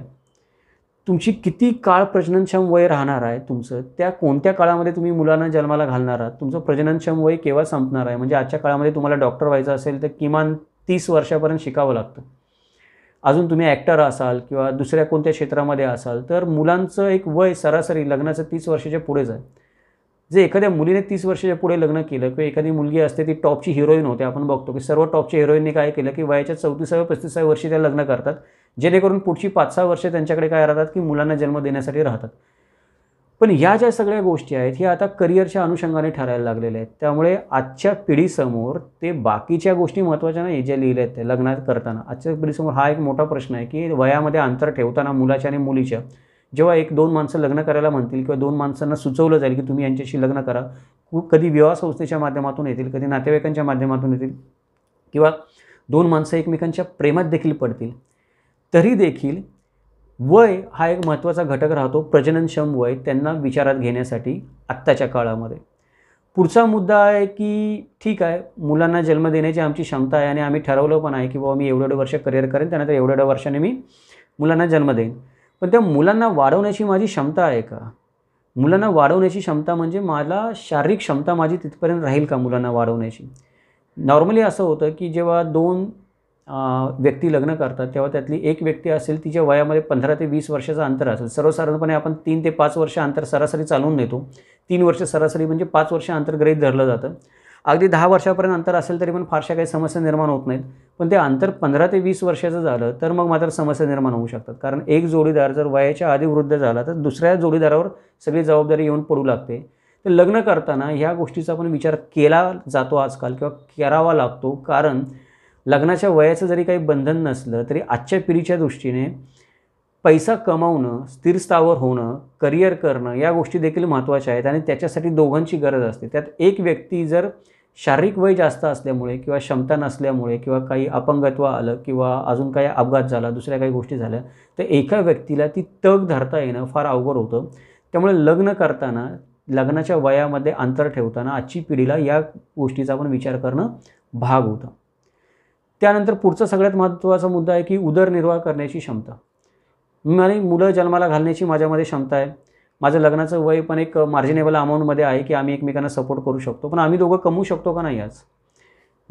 तुमची किती काळ प्रजननक्षम वय राहणार आहे तुमचं त्या कोणत्या काळामध्ये तुम्ही मुलांना जन्माला घालणार आहात तुमचं प्रजननक्षम वय केव्हा संपणार आहे म्हणजे आजच्या काळामध्ये तुम्हाला डॉक्टर व्हायचं असेल तर किमान तीस वर्षापर्यंत शिकावं लागतं अजून तुम्ही ॲक्टर असाल किंवा दुसऱ्या कोणत्या क्षेत्रामध्ये असाल तर मुलांचं एक वय सरासरी लग्नाचं तीस वर्षाच्या पुढेच आहे जे एखाद्या मुलीने तीस वर्षाच्या पुढे लग्न केलं किंवा एखादी मुलगी असते ती टॉपची हिरोईन होते आपण बघतो की सर्व टॉपच्या हिरोईनने काय केलं की वयाच्या चौतीसाव्या पस्तीसाव्या वर्षी त्या लग्न करतात जेणेकरून पुढची पाच सहा वर्षे त्यांच्याकडे काय राहतात की मुलांना जन्म देण्यासाठी राहतात पण ह्या ज्या सगळ्या गोष्टी आहेत ह्या आता करिअरच्या अनुषंगाने ठरायला लागलेल्या आहेत त्यामुळे आजच्या पिढीसमोर ते बाकीच्या गोष्टी महत्त्वाच्या नाही ज्या लिहिल्या आहेत त्या लग्नात करताना आजच्या पिढीसमोर हा एक मोठा प्रश्न आहे की वयामध्ये अंतर ठेवताना मुलाच्या आणि मुलीच्या जेव्हा एक दोन माणसं लग्न करायला म्हणतील किंवा दोन माणसांना सुचवलं जाईल की तुम्ही यांच्याशी लग्न करा कधी विवाह संस्थेच्या माध्यमातून येतील कधी नातेवाईकांच्या माध्यमातून येतील किंवा दोन माणसं एकमेकांच्या प्रेमात देखील पडतील तरी देखील वय हा एक महत्त्वाचा घटक राहतो प्रजननक्षम वय त्यांना विचारात घेण्यासाठी आत्ताच्या काळामध्ये पुढचा मुद्दा आहे की ठीक आहे मुलांना जन्म देण्याची आमची क्षमता आहे आणि आम्ही ठरवलं पण आहे की बाबा मी एवढं वर्ष करिअर करेन त्यानंतर एवढ्या वर्षाने मी मुलांना जन्म देईन पण त्या मुलांना वाढवण्याची माझी क्षमता आहे का मुलांना वाढवण्याची क्षमता म्हणजे मला शारीरिक क्षमता माझी तिथपर्यंत राहील का मुलांना वाढवण्याची नॉर्मली असं होतं की जेव्हा दोन व्यक्ती लग्न करतात तेव्हा त्यातली एक व्यक्ती असेल तिच्या वयामध्ये पंधरा ते वीस वर्षाचं अंतर असेल सर्वसाधारणपणे आपण तीन ते पाच वर्ष अंतर सरासरी चालवून देतो तीन वर्ष सरासरी म्हणजे पाच वर्ष अंतर गृहीत धरलं जातं अगदी दहा वर्षापर्यंत अंतर असेल तरी पण फारशा काही समस्या निर्माण होत नाहीत पण ते अंतर पंधरा ते वीस वर्षाचं झालं तर मग मात्र समस्या निर्माण होऊ शकतात कारण एक जोडीदार जर वयाच्या आधी वृद्ध झाला तर दुसऱ्या जोडीदारावर सगळी जबाबदारी येऊन पडू लागते तर लग्न करताना ह्या गोष्टीचा पण विचार केला जातो आजकाल किंवा करावा लागतो कारण लग्नाच्या वयाचं जरी काही बंधन नसलं तरी आजच्या पिढीच्या दृष्टीने पैसा कमावणं स्थिरस्थावर होणं करिअर करणं या गोष्टी देखील महत्त्वाच्या आहेत आणि त्याच्यासाठी दोघांची गरज असते त्यात एक व्यक्ती जर शारीरिक वय जास्त असल्यामुळे किंवा क्षमता नसल्यामुळे किंवा काही अपंगत्व आलं किंवा अजून काही अपघात झाला दुसऱ्या काही गोष्टी झाल्या तर एका व्यक्तीला ती तग धरता येणं फार अवघड होतं त्यामुळे लग्न करताना लग्नाच्या वयामध्ये अंतर ठेवताना आजची पिढीला या गोष्टीचा आपण विचार करणं भाग होतं त्यानंतर पुढचा सगळ्यात महत्त्वाचा मुद्दा आहे की उदरनिर्वाह करण्याची क्षमता आणि मुलं जन्माला घालण्याची माझ्यामध्ये क्षमता आहे माझं लग्नाचं वय पण एक मार्जिनेबल अमाऊंटमध्ये आहे की आम्ही एकमेकांना सपोर्ट करू शकतो पण आम्ही दोघं कमवू शकतो का नाही आज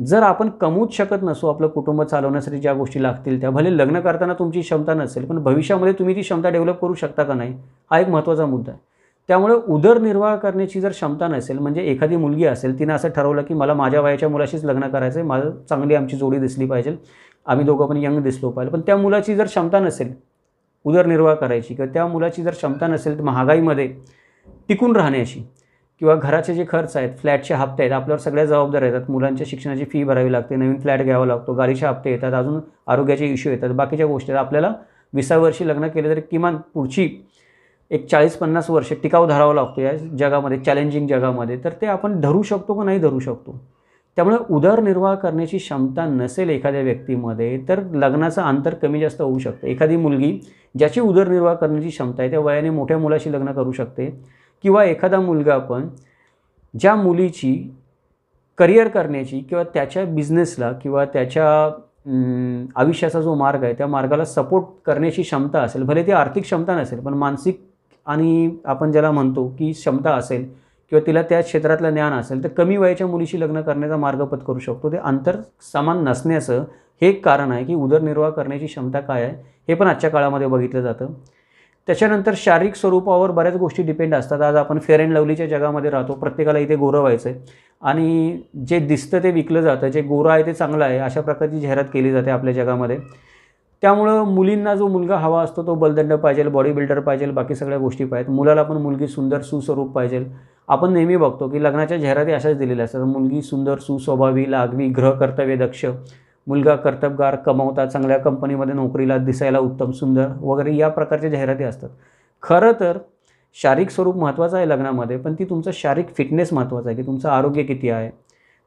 जर आपण कमवूच शकत नसू आपलं कुटुंब चालवण्यासाठी ज्या गोष्टी लागतील त्या भले लग्न करताना तुमची क्षमता नसेल पण भविष्यामध्ये तुम्ही ती क्षमता डेव्हलप करू शकता का नाही हा एक महत्त्वाचा मुद्दा आहे त्यामुळे उदरनिर्वाह करण्याची जर क्षमता नसेल म्हणजे एखादी मुलगी असेल तिनं असं ठरवलं की मला माझ्या वयाच्या मुलाशीच लग्न करायचं आहे माझं चांगली आमची जोडी दिसली पाहिजे आम्ही दोघं पण यंग दिसलो पाहिजे पण त्या मुलाची जर क्षमता नसेल उदरनिर्वाह करायची किंवा त्या मुलाची जर क्षमता नसेल तर महागाईमध्ये टिकून राहण्याची किंवा घराचे जे खर्च आहेत फ्लॅटचे हप्ते आहेत आपल्यावर सगळ्या जबाबदार येतात मुलांच्या शिक्षणाची फी भरावी लागते नवीन फ्लॅट घ्यावा लागतो गाडीचे हप्ते येतात अजून आरोग्याचे इश्यू येतात बाकीच्या गोष्टी आपल्याला विसावर्षी लग्न केलं तरी किमान पुढची एक चाळीस पन्नास वर्ष टिकाव धरावा लागतो या जगामध्ये चॅलेंजिंग जगामध्ये तर ते आपण धरू शकतो का नाही धरू शकतो त्यामुळे उदरनिर्वाह करण्याची क्षमता नसेल एखाद्या व्यक्तीमध्ये तर लग्नाचं अंतर कमी जास्त होऊ शकतं एखादी मुलगी ज्याची उदरनिर्वाह करण्याची क्षमता आहे त्या वयाने मोठ्या मुलाशी लग्न करू शकते किंवा एखादा मुलगा पण ज्या मुलीची करिअर करण्याची किंवा त्याच्या बिझनेसला किंवा त्याच्या आयुष्याचा जो मार्ग आहे त्या मार्गाला सपोर्ट करण्याची क्षमता असेल भले ती आर्थिक क्षमता नसेल पण मानसिक आणि आपण ज्याला म्हणतो की क्षमता असेल किंवा तिला त्या क्षेत्रातलं ज्ञान असेल तर कमी वयाच्या मुलीशी लग्न करण्याचा मार्ग करू शकतो ते अंतर समान नसण्याचं हे एक कारण आहे की उदरनिर्वाह करण्याची क्षमता काय आहे हे पण आजच्या काळामध्ये बघितलं जातं त्याच्यानंतर शारीरिक स्वरूपावर बऱ्याच गोष्टी डिपेंड असतात आज आपण फेअर अँड लवलीच्या जगामध्ये राहतो प्रत्येकाला इथे गोरं व्हायचं आहे आणि जे दिसतं ते विकलं जातं जे गोरं आहे ते चांगलं आहे अशा प्रकारची जाहिरात केली जाते आपल्या जगामध्ये त्यामुळं मुलींना जो मुलगा हवा असतो तो बलदंड पाहिजे बॉडी बिल्डर पाहिजे बाकी सगळ्या गोष्टी पाहिजेत मुलाला पण मुलगी सुंदर सुस्वरूप पाहिजे आपण नेहमी बघतो की लग्नाच्या जाहिराती अशाच दिलेल्या असतात मुलगी सुंदर सुस्वभावी लागवी ग्रह कर्तव्य दक्ष मुलगा कर्तबगार कमावता चांगल्या कंपनीमध्ये नोकरीला दिसायला उत्तम सुंदर वगैरे या प्रकारच्या जाहिराती असतात खरं तर शारीरिक स्वरूप महत्त्वाचं आहे लग्नामध्ये पण ती तुमचं शारीरिक फिटनेस महत्त्वाचं आहे की तुमचं आरोग्य किती आहे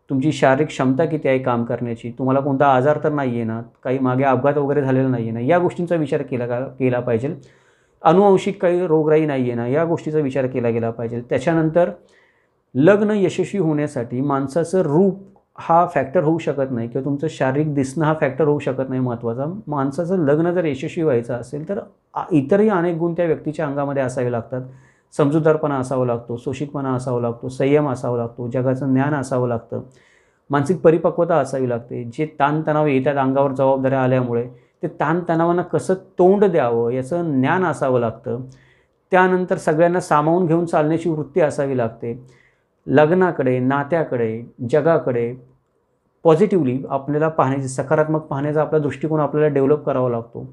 तुमची शारीरिक क्षमता किती आहे काम करण्याची तुम्हाला कोणता आजार तर नाही आहे ना काही मागे अपघात वगैरे झालेला नाही आहे ना या गोष्टींचा विचार केला का केला पाहिजे अनुवंशिक काही रोगराई नाही आहे ना या गोष्टीचा विचार केला गेला पाहिजे त्याच्यानंतर लग्न यशस्वी होण्यासाठी माणसाचं रूप हा फॅक्टर होऊ शकत नाही किंवा तुमचं शारीरिक दिसणं हा फॅक्टर होऊ शकत नाही महत्त्वाचा माणसाचं लग्न जर यशस्वी व्हायचं असेल तर इतरही अनेक गुण त्या व्यक्तीच्या अंगामध्ये असावे लागतात समजूतदारपणा असावा लागतो सोशिकपणा असावा लागतो संयम असावा लागतो जगाचं ज्ञान असावं लागतं मानसिक परिपक्वता असावी लागते जे ताणतणाव येतात अंगावर जबाबदाऱ्या आल्यामुळे ते ताणतणावांना कसं तोंड द्यावं याचं ज्ञान असावं लागतं त्यानंतर सगळ्यांना सामावून घेऊन चालण्याची वृत्ती असावी लागते लग्नाकडे नात्याकडे जगाकडे पॉझिटिव्हली आपल्याला पाहण्याची सकारात्मक पाहण्याचा आपला दृष्टिकोन आपल्याला डेव्हलप करावा लागतो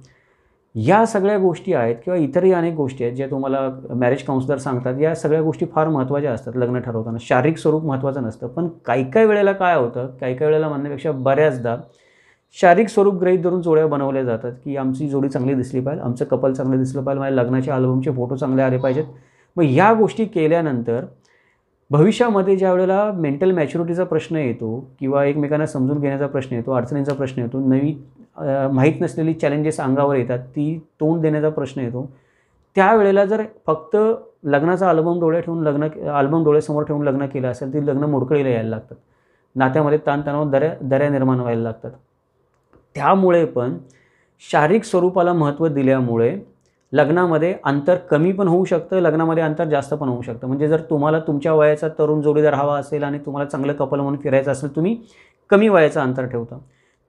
या सगळ्या गोष्टी आहेत किंवा इतरही अनेक गोष्टी आहेत ज्या तुम्हाला मॅरेज काउन्सलर सांगतात या सगळ्या गोष्टी फार महत्त्वाच्या असतात लग्न ठरवताना शारीरिक स्वरूप महत्त्वाचं नसतं पण काही काही वेळेला काय होतं काही काही वेळेला म्हणण्यापेक्षा बऱ्याचदा शारीरिक स्वरूप ग्रहित धरून जोड्या बनवल्या जातात की आमची जोडी चांगली दिसली पाहिजे आमचं कपल चांगलं दिसलं पाहिजे माझ्या लग्नाच्या अल्बमचे फोटो चांगले आले पाहिजेत मग ह्या गोष्टी केल्यानंतर भविष्यामध्ये ज्या वेळेला मेंटल मॅच्युरिटीचा प्रश्न येतो किंवा एकमेकांना समजून घेण्याचा प्रश्न येतो अडचणींचा प्रश्न येतो नवी माहीत नसलेली चॅलेंजेस अंगावर येतात ती तोंड देण्याचा प्रश्न येतो त्यावेळेला जर फक्त लग्नाचा अल्बम डोळ्या ठेवून लग्न अल्बम डोळ्यासमोर ठेवून लग्न केलं असेल ती लग्न मोडकळीला यायला लागतात नात्यामध्ये ताणतणाव दऱ्या दऱ्या निर्माण व्हायला लागतात त्यामुळे पण शारीरिक स्वरूपाला महत्त्व दिल्यामुळे लग्नामध्ये अंतर कमी पण होऊ शकतं लग्नामध्ये अंतर जास्त पण होऊ शकतं म्हणजे जर तुम्हाला तुमच्या वयाचा तरुण जोडीदार हवा असेल आणि तुम्हाला चांगलं कपल म्हणून फिरायचं असेल तुम्ही कमी वयाचं अंतर ठेवता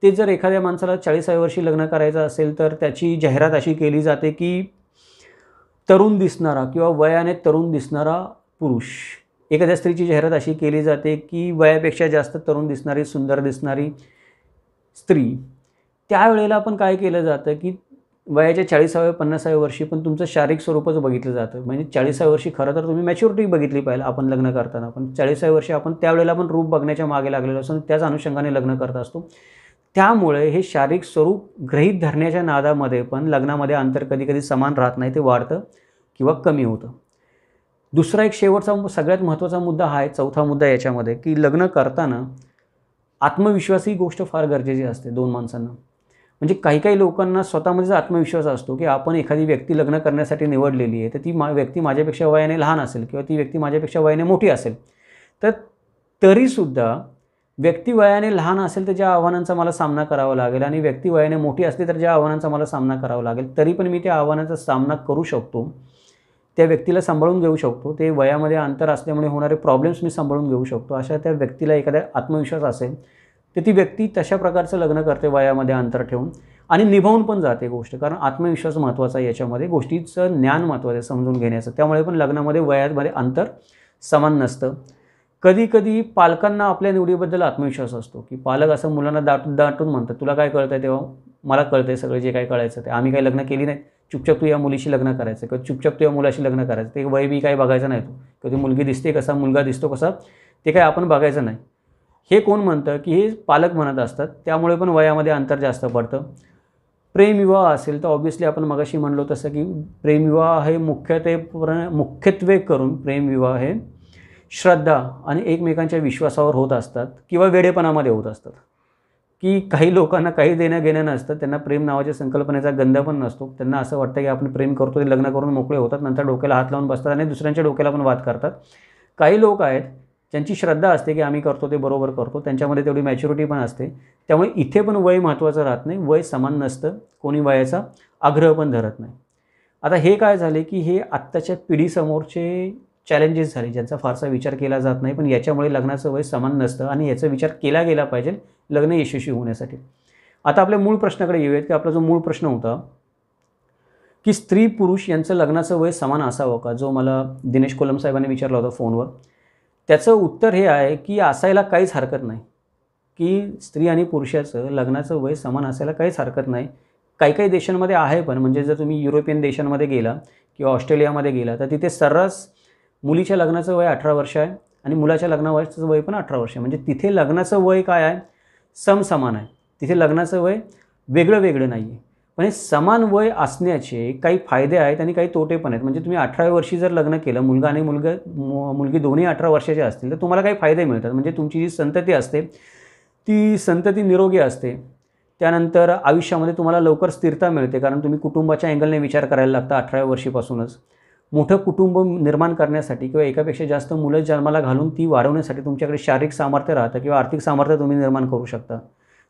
ते जर एखाद्या माणसाला चाळीसाव्या वर्षी लग्न करायचं असेल तर त्याची जाहिरात अशी केली जाते की तरुण दिसणारा किंवा वयाने तरुण दिसणारा पुरुष एखाद्या स्त्रीची जाहिरात अशी केली जाते की वयापेक्षा जास्त तरुण दिसणारी सुंदर दिसणारी स्त्री त्यावेळेला आपण काय केलं जातं की वयाच्या चाळीसाव्या पन्नासाव्या वर्षी पण तुमचं शारीरिक स्वरूपच बघितलं जातं म्हणजे चाळीसाव्या वर्षी खरं तर तुम्ही मॅच्युरिटी बघितली पाहिजे आपण लग्न करताना पण चाळीसाव्या वर्षी आपण त्यावेळेला पण रूप बघण्याच्या मागे लागलेलो असतो त्याच अनुषंगाने लग्न करत असतो त्यामुळे हे शारीरिक स्वरूप ग्रहित धरण्याच्या नादामध्ये पण लग्नामध्ये अंतर कधी कधी समान राहत नाही ते वाढतं किंवा कमी होतं दुसरा एक शेवटचा सगळ्यात महत्त्वाचा मुद्दा हा आहे चौथा मुद्दा याच्यामध्ये की लग्न करताना आत्मविश्वास ही गोष्ट फार गरजेची असते दोन माणसांना म्हणजे काही काही लोकांना स्वतःमध्येच आत्मविश्वास असतो की आपण एखादी व्यक्ती लग्न करण्यासाठी निवडलेली आहे तर ती मा व्यक्ती माझ्यापेक्षा वयाने लहान असेल किंवा ती व्यक्ती माझ्यापेक्षा वयाने मोठी असेल तर तरीसुद्धा व्यक्ती वयाने लहान असेल तर ज्या आव्हानांचा मला सामना करावा लागेल आणि व्यक्ती वयाने मोठी असली तर ज्या आव्हानांचा मला सामना करावा लागेल तरी पण मी त्या आव्हानाचा सामना करू शकतो त्या व्यक्तीला सांभाळून घेऊ शकतो ते वयामध्ये अंतर असल्यामुळे होणारे प्रॉब्लेम्स मी सांभाळून घेऊ शकतो अशा त्या व्यक्तीला एखादा आत्मविश्वास असेल तर ती व्यक्ती तशा प्रकारचं लग्न करते वयामध्ये अंतर ठेवून आणि निभावून पण जाते गोष्ट कारण आत्मविश्वास महत्त्वाचा आहे याच्यामध्ये गोष्टीचं ज्ञान महत्त्वाचं आहे समजून घेण्याचं त्यामुळे पण लग्नामध्ये वयामध्ये अंतर समान नसतं कधी कधी पालकांना आपल्या निवडीबद्दल आत्मविश्वास असतो की पालक असं मुलांना दाटून दाटून म्हणतात तुला काय कळतं तेव्हा मला कळतं आहे सगळं जे काय कळायचं ते आम्ही काही लग्न केली नाही चुपचाप तू या मुलीशी लग्न करायचं किंवा चुपचाप तू या मुलाशी लग्न करायचं ते वय बी काही बघायचं नाही तो किंवा ती मुलगी दिसते कसा मुलगा दिसतो कसा ते काय आपण बघायचं नाही हे कोण म्हणतं की हे पालक म्हणत असतात त्यामुळे पण वयामध्ये अंतर जास्त पडतं प्रेमविवाह असेल तर ऑब्वियसली आपण मगाशी म्हणलो तसं की प्रेमविवाह हे मुख्यत्वे प्र मुख्यत्वे करून प्रेमविवाह हे श्रद्धा आणि एकमेकांच्या विश्वासावर होत असतात किंवा वेडेपणामध्ये होत असतात की काही लोकांना काही देणं घेणं नसतं त्यांना प्रेम नावाच्या संकल्पनेचा गंध पण नसतो त्यांना असं वाटतं की आपण प्रेम करतो ते लग्न करून मोकळे होतात नंतर डोक्याला हात लावून बसतात आणि दुसऱ्यांच्या डोक्याला पण वाद करतात काही लोक आहेत ज्यांची श्रद्धा असते की आम्ही करतो ते बरोबर करतो त्यांच्यामध्ये तेवढी मॅच्युरिटी पण असते त्यामुळे इथे पण वय महत्त्वाचं राहत नाही वय समान नसतं कोणी वयाचा आग्रह पण धरत नाही आता हे काय झाले की हे आत्ताच्या पिढीसमोरचे चॅलेंजेस झाले ज्यांचा फारसा विचार केला जात नाही पण याच्यामुळे लग्नाचं वय समान नसतं आणि याचा विचार केला गेला पाहिजे लग्न यशस्वी होण्यासाठी आता आपल्या मूळ प्रश्नाकडे येऊयात की आपला जो मूळ प्रश्न होता की स्त्री पुरुष यांचं लग्नाचं वय समान असावं का जो मला दिनेश कोलम साहेबांनी विचारला होता फोनवर त्याचं उत्तर हे आहे की असायला काहीच हरकत नाही की स्त्री आणि पुरुषाचं लग्नाचं वय समान असायला काहीच हरकत नाही काही काही देशांमध्ये आहे पण म्हणजे जर तुम्ही युरोपियन देशांमध्ये गेला किंवा ऑस्ट्रेलियामध्ये गेला तर तिथे सर्रास मुलीच्या लग्नाचं वय अठरा वर्ष आहे आणि मुलाच्या वयाचं वय पण अठरा वर्ष आहे म्हणजे तिथे लग्नाचं वय काय आहे समसमान आहे तिथे लग्नाचं वय वेगळं वेगळं नाही आहे पण हे समान वय असण्याचे काही फायदे आहेत आणि काही तोटे पण आहेत म्हणजे तुम्ही अठराव्या वर्षी जर लग्न केलं मुलगा आणि मुलगा मुलगी दोन्ही अठरा वर्षाचे असतील तर तुम्हाला काही फायदे मिळतात म्हणजे तुमची जी संतती असते ती संतती निरोगी असते त्यानंतर आयुष्यामध्ये तुम्हाला लवकर स्थिरता मिळते कारण तुम्ही कुटुंबाच्या अँगलने विचार करायला लागता अठराव्या वर्षीपासूनच मोठं कुटुंब निर्माण करण्यासाठी किंवा एकापेक्षा जास्त मुलं जन्माला घालून ती वाढवण्यासाठी तुमच्याकडे शारीरिक सामर्थ्य राहतं किंवा आर्थिक सामर्थ्य तुम्ही निर्माण करू शकता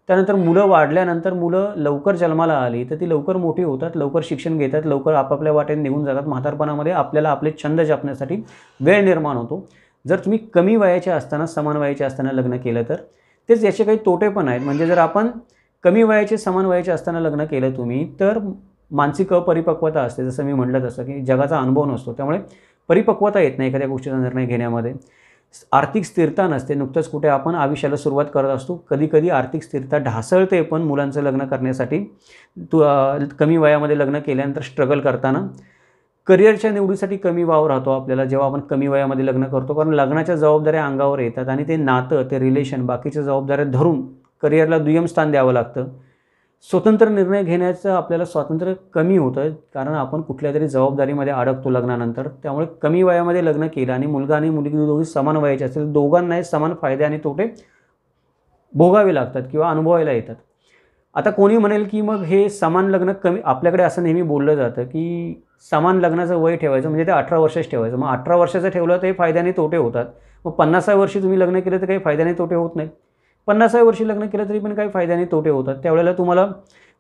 त्यानंतर मुलं वाढल्यानंतर मुलं लवकर जन्माला आली तर ती लवकर मोठी होतात लवकर शिक्षण घेतात लवकर आपापल्या वाटेने निघून जातात म्हातारपणामध्ये आपल्याला आपले छंद जपण्यासाठी वेळ निर्माण होतो जर तुम्ही कमी वयाचे असताना समान वयाचे असताना लग्न केलं तर तेच याचे काही तोटे पण आहेत म्हणजे जर आपण कमी वयाचे समान वयाचे असताना लग्न केलं तुम्ही तर मानसिक अपरिपक्वता असते जसं मी म्हटलं तसं की जगाचा अनुभव नसतो त्यामुळे परिपक्वता येत नाही एखाद्या गोष्टीचा निर्णय घेण्यामध्ये आर्थिक स्थिरता नसते नुकतंच कुठे आपण आयुष्याला सुरुवात करत असतो कधीकधी आर्थिक स्थिरता ढासळते पण मुलांचं लग्न करण्यासाठी तू कमी वयामध्ये लग्न केल्यानंतर स्ट्रगल करताना करिअरच्या निवडीसाठी कमी वाव राहतो आपल्याला जेव्हा आपण कमी वयामध्ये लग्न करतो कारण लग्नाच्या जबाबदाऱ्या अंगावर येतात आणि ते नातं ते रिलेशन बाकीच्या जबाबदाऱ्या धरून करिअरला दुय्यम स्थान द्यावं लागतं स्वतंत्र निर्णय घेण्याचं आपल्याला स्वातंत्र्य कमी होतं आहे कारण आपण कुठल्या तरी जबाबदारीमध्ये अडकतो लग्नानंतर त्यामुळे कमी वयामध्ये लग्न केलं आणि मुलगा आणि मुलगी दोघी समान वयाचे असेल दोघांनाही समान फायदे आणि तोटे भोगावे लागतात किंवा अनुभवायला येतात आता कोणी म्हणेल की मग हे समान लग्न कमी आपल्याकडे असं नेहमी बोललं जातं की समान लग्नाचं वय ठेवायचं म्हणजे ते अठरा वर्षच ठेवायचं मग अठरा वर्षाचं ठेवलं तर हे फायद्याने तोटे होतात मग पन्नासा वर्षी तुम्ही लग्न केलं तर काही फायद्याने तोटे होत नाही पन्नासाव्या वर्षी लग्न केलं तरी पण काही फायद्याने तोटे होतात त्यावेळेला तुम्हाला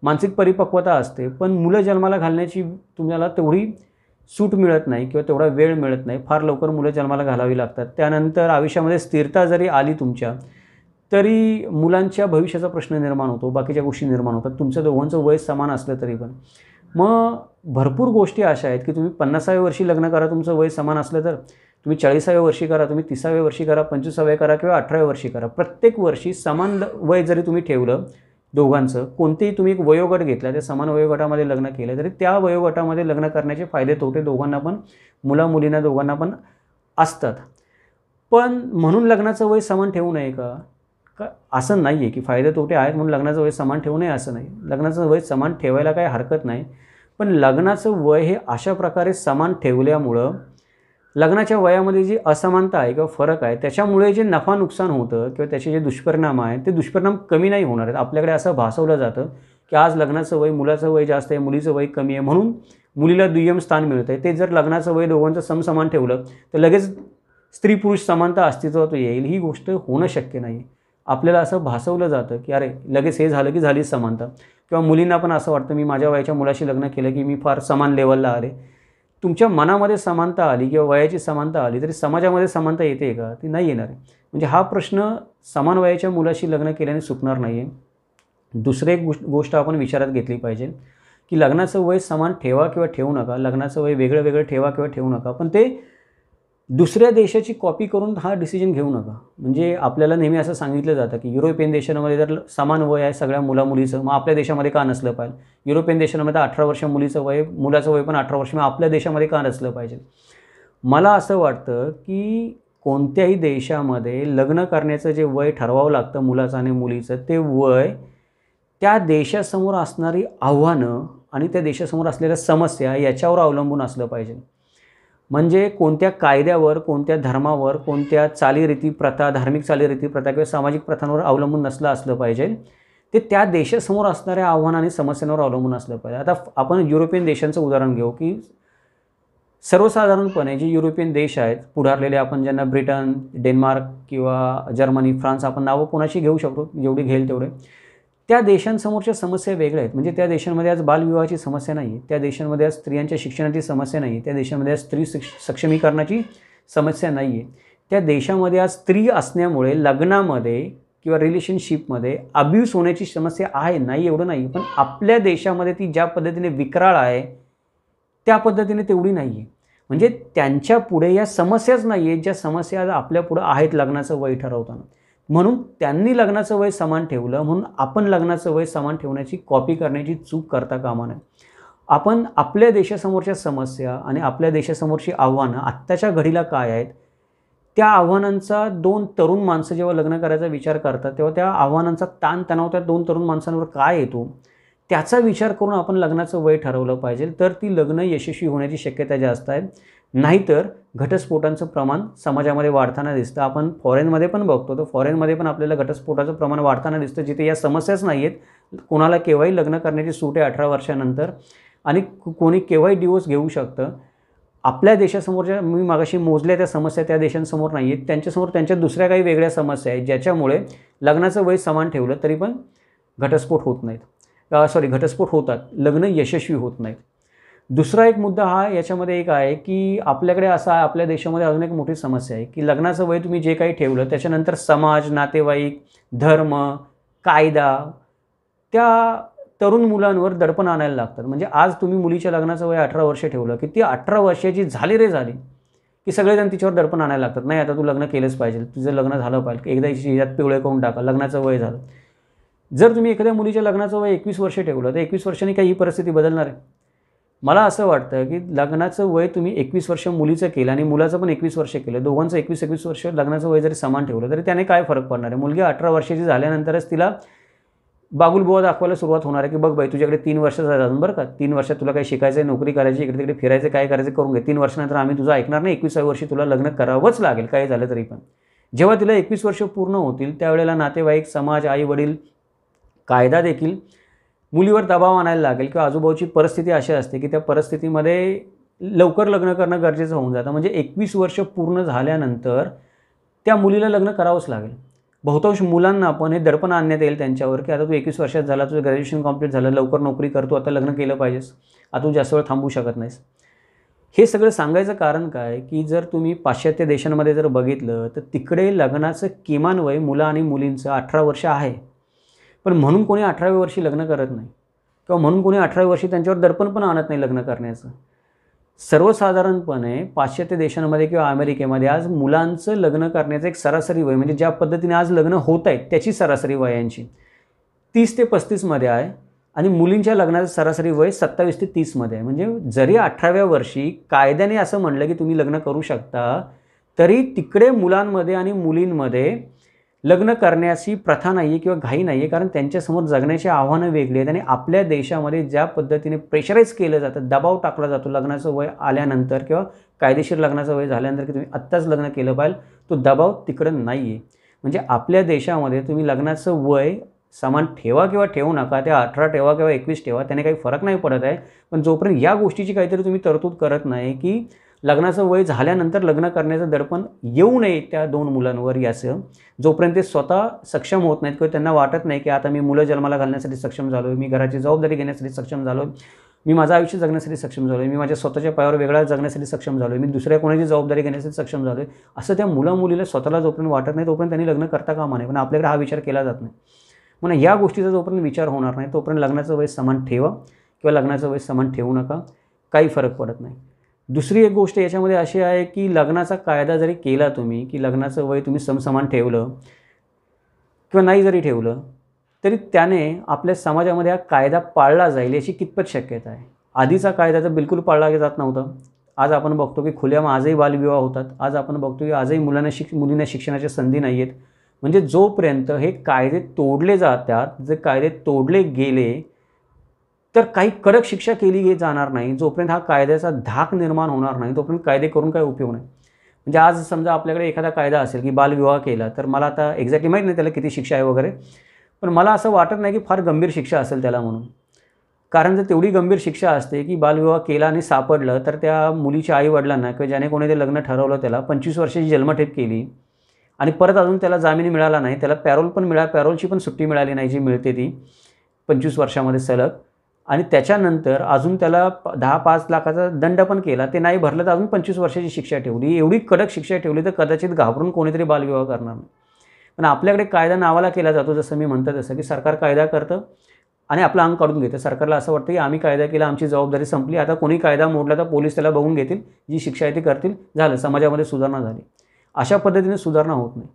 मानसिक परिपक्वता असते पण मुलं जन्माला घालण्याची तुम्हाला तेवढी सूट मिळत नाही किंवा तेवढा वेळ मिळत नाही फार लवकर मुलं जन्माला घालावी लागतात त्यानंतर आयुष्यामध्ये स्थिरता जरी आली तुमच्या तरी मुलांच्या भविष्याचा प्रश्न निर्माण होतो बाकीच्या गोष्टी निर्माण होतात तुमचं दोघांचं वय समान असलं तरी पण मग भरपूर गोष्टी अशा आहेत की तुम्ही पन्नासाव्या वर्षी लग्न करा तुमचं वय समान असलं तर तुम्ही चाळीसाव्या वर्षी करा तुम्ही तिसाव्या वर्षी करा पंचवीसाव्या करा किंवा अठराव्या वर्षी करा प्रत्येक वर्षी समान वय जरी तुम्ही ठेवलं दोघांचं कोणतेही तुम्ही एक वयोगट घेतला त्या समान वयोगटामध्ये लग्न केलं तरी त्या वयोगटामध्ये लग्न करण्याचे फायदे तोटे दोघांना पण मुला मुलींना दोघांना पण असतात पण म्हणून लग्नाचं वय समान ठेवू नये का का असं नाही आहे की फायदे तोटे आहेत म्हणून लग्नाचं वय समान ठेवू नये असं नाही लग्नाचं वय समान ठेवायला काही हरकत नाही पण लग्नाचं वय हे अशा प्रकारे समान ठेवल्यामुळं लग्नाच्या वयामध्ये जी असमानता आहे किंवा फरक आहे त्याच्यामुळे जे नफा नुकसान होतं किंवा त्याचे जे दुष्परिणाम आहेत ते दुष्परिणाम कमी नाही होणार आहेत आपल्याकडे असं भासवलं जातं की आज लग्नाचं वय मुलाचं वय जास्त आहे मुलीचं वय कमी आहे म्हणून मुलीला दुय्यम स्थान मिळत आहे ते जर लग्नाचं वय दोघांचं समसमान ठेवलं तर लगेच स्त्री पुरुष समानता अस्तित्वात येईल ही गोष्ट होणं शक्य नाही आपल्याला असं भासवलं जातं की अरे लगेच हे झालं की झालीच समानता किंवा मुलींना पण असं वाटतं मी माझ्या वयाच्या मुलाशी लग्न केलं की मी फार समान लेवलला आले तुमच्या मनामध्ये समानता आली किंवा वयाची समानता आली तरी समाजामध्ये समानता येते का ती नाही येणार म्हणजे हा प्रश्न समान वयाच्या मुलाशी लग्न केल्याने सुटणार नाही आहे दुसरी एक गोष्ट गोष्ट आपण विचारात घेतली पाहिजे की लग्नाचं वय समान ठेवा किंवा ठेवू नका लग्नाचं वय वेगळं वेगळं ठेवा किंवा ठेवू नका पण ते दुसऱ्या देशाची कॉपी करून हा डिसिजन घेऊ नका म्हणजे आपल्याला नेहमी असं सांगितलं जातं की युरोपियन देशांमध्ये जर समान वय आहे सगळ्या मुला मुलीचं मग आपल्या देशामध्ये का नसलं पाहिजे युरोपियन देशांमध्ये अठरा वर्ष मुलीचं वय मुलाचं वय पण अठरा वर्ष मग आपल्या देशामध्ये का नसलं पाहिजे मला असं वाटतं की कोणत्याही देशामध्ये लग्न करण्याचं जे वय ठरवावं लागतं मुलाचं आणि मुलीचं ते वय त्या देशासमोर असणारी आव्हानं आणि त्या देशासमोर असलेल्या समस्या याच्यावर अवलंबून असलं पाहिजे म्हणजे कोणत्या कायद्यावर कोणत्या धर्मावर कोणत्या चालीरीती प्रथा धार्मिक चालीरीती प्रथा किंवा सामाजिक प्रथांवर अवलंबून नसलं असलं पाहिजे ते त्या देशासमोर असणाऱ्या आव्हान आणि समस्यांवर अवलंबून असलं पाहिजे आता आपण युरोपियन देशांचं उदाहरण घेऊ की सर्वसाधारणपणे जे युरोपियन देश आहेत पुढारलेले आपण ज्यांना ब्रिटन डेन्मार्क किंवा जर्मनी फ्रान्स आपण नावं कोणाशी घेऊ शकतो जेवढी घेईल तेवढे त्या देशांसमोरच्या समस्या वेगळ्या आहेत म्हणजे त्या देशांमध्ये आज बालविवाहाची समस्या नाही त्या देशांमध्ये आज स्त्रियांच्या शिक्षणाची समस्या नाही त्या देशांमध्ये आज स्त्री सक्षमीकरणाची समस्या नाही आहे त्या देशामध्ये आज स्त्री असण्यामुळे लग्नामध्ये किंवा रिलेशनशिपमध्ये अब्यूस होण्याची समस्या आहे नाही एवढं नाही पण आपल्या देशामध्ये ती ज्या पद्धतीने विकराळ आहे त्या पद्धतीने तेवढी नाही आहे म्हणजे त्यांच्या पुढे या समस्याच नाही आहेत ज्या समस्या आज आपल्यापुढं आहेत लग्नाचं वय ठरवताना म्हणून त्यांनी लग्नाचं वय समान ठेवलं म्हणून आपण लग्नाचं वय समान ठेवण्याची कॉपी करण्याची चूक करता कामा नये आपण आपल्या देशासमोरच्या समस्या आणि आपल्या देशासमोरची आव्हानं आत्ताच्या घडीला काय आहेत त्या आव्हानांचा दोन तरुण माणसं जेव्हा लग्न करायचा विचार करतात तेव्हा त्या आव्हानांचा ताण तणाव त्या दोन तरुण माणसांवर काय येतो त्याचा विचार करून आपण लग्नाचं वय ठरवलं पाहिजे तर ती लग्न यशस्वी होण्याची शक्यता जास्त आहे नाहीतर घटस्फोटांचं प्रमाण समाजामध्ये वाढताना दिसतं आपण फॉरेनमध्ये पण बघतो तर फॉरेनमध्ये पण आपल्याला घटस्फोटाचं प्रमाण वाढताना दिसतं जिथे या समस्याच नाही आहेत कोणाला केव्हाही लग्न करण्याची सूट आहे अठरा वर्षानंतर आणि कोणी केव्हाही डिवोर्स घेऊ शकतं आपल्या देशासमोरच्या मी मागाशी मोजल्या त्या समस्या त्या देशांसमोर नाही आहेत त्यांच्यासमोर त्यांच्या दुसऱ्या काही वेगळ्या समस्या आहेत ज्याच्यामुळे लग्नाचं वय समान ठेवलं तरी पण घटस्फोट होत नाहीत सॉरी घटस्फोट होतात लग्न यशस्वी होत नाहीत दुसरा एक मुद्दा हा याच्यामध्ये एक आहे की आपल्याकडे असा आपल्या देशामध्ये अजून एक मोठी समस्या आहे की लग्नाचं वय तुम्ही जे काही ठेवलं त्याच्यानंतर समाज नातेवाईक धर्म कायदा त्या तरुण मुलांवर दडपण आणायला लागतात म्हणजे आज तुम्ही मुलीच्या लग्नाचं वय अठरा वर्ष ठेवलं की ती अठरा वर्षाची झाली रे झाली की सगळेजण तिच्यावर दडपण आणायला लागतात नाही आता तू लग्न केलंच पाहिजे तुझं लग्न झालं पाहिजे एकदा यात पिवळे करून टाका लग्नाचं वय झालं जर तुम्ही एखाद्या मुलीच्या लग्नाचं वय एकवीस वर्ष ठेवलं तर एकवीस वर्षांनी काही ही परिस्थिती बदलणार आहे मला असं वाटतं की लग्नाचं वय तुम्ही एकवीस वर्ष मुलीचं केलं आणि मुलाचं पण एकवीस वर्ष केलं दोघांचं एकवीस एकवीस वर्ष लग्नाचं वय जरी समान ठेवलं तरी त्याने काय फरक पडणार आहे मुलगी अठरा वर्षाची झाल्यानंतरच तिला बागुलबुवा दाखवायला सुरुवात होणार आहे की बघ बाई तुझ्याकडे तीन आहे अजून बरं का तीन वर्षात तुला काही शिकायचं आहे नोकरी करायची इकडे तिकडे फिरायचं काय करायचं करून घे तीन वर्षानंतर आम्ही तुझं ऐकणार नाही एकविसाव्या वर्षी तुला लग्न करावंच लागेल काही झालं तरी पण जेव्हा तिला एकवीस वर्ष पूर्ण होतील त्यावेळेला नातेवाईक समाज आई वडील कायदा देखील मुलीवर दबाव आणायला लागेल किंवा आजूबाजूची परिस्थिती अशी असते की त्या परिस्थितीमध्ये लवकर लग्न करणं गरजेचं होऊन जातं म्हणजे एकवीस वर्ष पूर्ण झाल्यानंतर त्या मुलीला लग्न करावंच लागेल बहुतांश मुलांना पण हे दडपण आणण्यात येईल त्यांच्यावर की आता तू एकवीस वर्षात झाला तुझं ग्रॅज्युएशन कंप्लीट झालं लवकर नोकरी करतो आता लग्न केलं पाहिजेस आता तू जास्त वेळ थांबू शकत नाहीस हे सगळं सांगायचं कारण काय की जर तुम्ही पाश्चात्य देशांमध्ये जर बघितलं तर तिकडे लग्नाचं किमान वय मुलं आणि मुलींचं अठरा वर्ष आहे पण म्हणून कोणी अठराव्या वर्षी लग्न करत नाही किंवा म्हणून कोणी अठराव्या वर्षी त्यांच्यावर दर्पण पण आणत नाही लग्न करण्याचं सर्वसाधारणपणे पाश्चात्य देशांमध्ये किंवा अमेरिकेमध्ये आज मुलांचं लग्न करण्याचं एक सरासरी वय म्हणजे ज्या पद्धतीने आज लग्न होत आहेत त्याची सरासरी वयांची तीस ते पस्तीसमध्ये आहे आणि मुलींच्या लग्नाचं सरासरी वय सत्तावीस ते तीसमध्ये आहे म्हणजे जरी अठराव्या वर्षी कायद्याने असं म्हणलं की तुम्ही लग्न करू शकता तरी तिकडे मुलांमध्ये आणि मुलींमध्ये लग्न करण्याची प्रथा नाही आहे किंवा घाई नाही आहे कारण त्यांच्यासमोर जगण्याची आव्हानं वेगळी आहेत आणि आपल्या देशामध्ये ज्या पद्धतीने प्रेशराईज केलं जातं दबाव टाकला जातो लग्नाचं वय आल्यानंतर किंवा कायदेशीर लग्नाचं वय झाल्यानंतर की तुम्ही आत्ताच लग्न केलं पाहिजे तो दबाव तिकडं नाही आहे म्हणजे आपल्या देशामध्ये तुम्ही लग्नाचं वय समान ठेवा किंवा ठेवू नका त्या अठरा ठेवा किंवा एकवीस ठेवा त्याने काही फरक नाही पडत आहे पण जोपर्यंत या गोष्टीची काहीतरी तुम्ही तरतूद करत नाही की लग्नाचं वय झाल्यानंतर लग्न करण्याचं दडपण येऊ नये त्या दोन मुलांवर याचं जोपर्यंत ते स्वतः सक्षम होत नाहीत किंवा त्यांना वाटत नाही की आता मी मुलं जन्माला घालण्यासाठी सक्षम झालो मी घराची जबाबदारी घेण्यासाठी सक्षम झालो मी माझं आयुष्य जगण्यासाठी सक्षम झालो मी माझ्या स्वतःच्या पायावर वेगळा जगण्यासाठी सक्षम झालो मी दुसऱ्या कोणाची जबाबदारी घेण्यासाठी सक्षम झालो असं त्या मुला मुलीला स्वतःला जोपर्यंत वाटत नाही तोपर्यंत त्यांनी लग्न करता कामा नये पण आपल्याकडे हा विचार केला जात नाही म्हणून या गोष्टीचा जोपर्यंत विचार होणार नाही तोपर्यंत लग्नाचं वय समान ठेवा किंवा लग्नाचं वय समान ठेवू नका काही फरक पडत नाही दुसरी एक गोष्ट याच्यामध्ये अशी आहे की लग्नाचा कायदा जरी केला तुम्ही की लग्नाचं वय तुम्ही समसमान ठेवलं किंवा नाही जरी ठेवलं तरी त्याने आपल्या समाजामध्ये हा कायदा पाळला जाईल याची कितपत शक्यता आहे आधीचा कायदा तर बिलकुल पाळला जात नव्हता आज आपण बघतो की खुल्यामा आजही बालविवाह होतात आज आपण बघतो की आजही मुलांना शिक मुलींना शिक्षणाच्या संधी नाही आहेत म्हणजे जोपर्यंत हे कायदे तोडले जातात जे कायदे तोडले गेले तर काही कडक शिक्षा केली जाणार नाही जोपर्यंत हा कायद्याचा धाक निर्माण होणार नाही तोपर्यंत कायदे करून काही उपयोग नाही म्हणजे आज समजा आपल्याकडे एखादा कायदा असेल की बालविवाह केला तर मला आता एक्झॅक्टली माहीत नाही त्याला किती शिक्षा आहे वगैरे पण मला असं वाटत नाही की फार गंभीर शिक्षा असेल त्याला म्हणून कारण जर तेवढी गंभीर शिक्षा असते की बालविवाह केला आणि सापडलं तर त्या मुलीच्या आईवडिलांना किंवा ज्याने कोणी ते लग्न ठरवलं त्याला पंचवीस वर्षाची जन्मठेप केली आणि परत अजून त्याला जामीन मिळाला नाही त्याला पॅरोल पण मिळा पॅरोलची पण सुट्टी मिळाली नाही जी मिळते ती पंचवीस वर्षामध्ये सलग आणि त्याच्यानंतर अजून त्याला दहा पाच लाखाचा दंड पण केला ते नाही भरलं तर अजून पंचवीस वर्षाची शिक्षा ठेवली एवढी कडक शिक्षा ठेवली तर कदाचित घाबरून कोणीतरी बालविवाह करणार नाही पण आपल्याकडे कायदा नावाला केला जातो जसं मी म्हणतो तसं की सरकार कायदा करतं आणि आपलं अंग काढून घेतं सरकारला असं वाटतं की आम्ही कायदा केला आमची जबाबदारी संपली आता कोणी कायदा मोडला तर पोलीस त्याला बघून घेतील जी शिक्षा आहे ती करतील झालं समाजामध्ये सुधारणा झाली अशा पद्धतीने सुधारणा होत नाही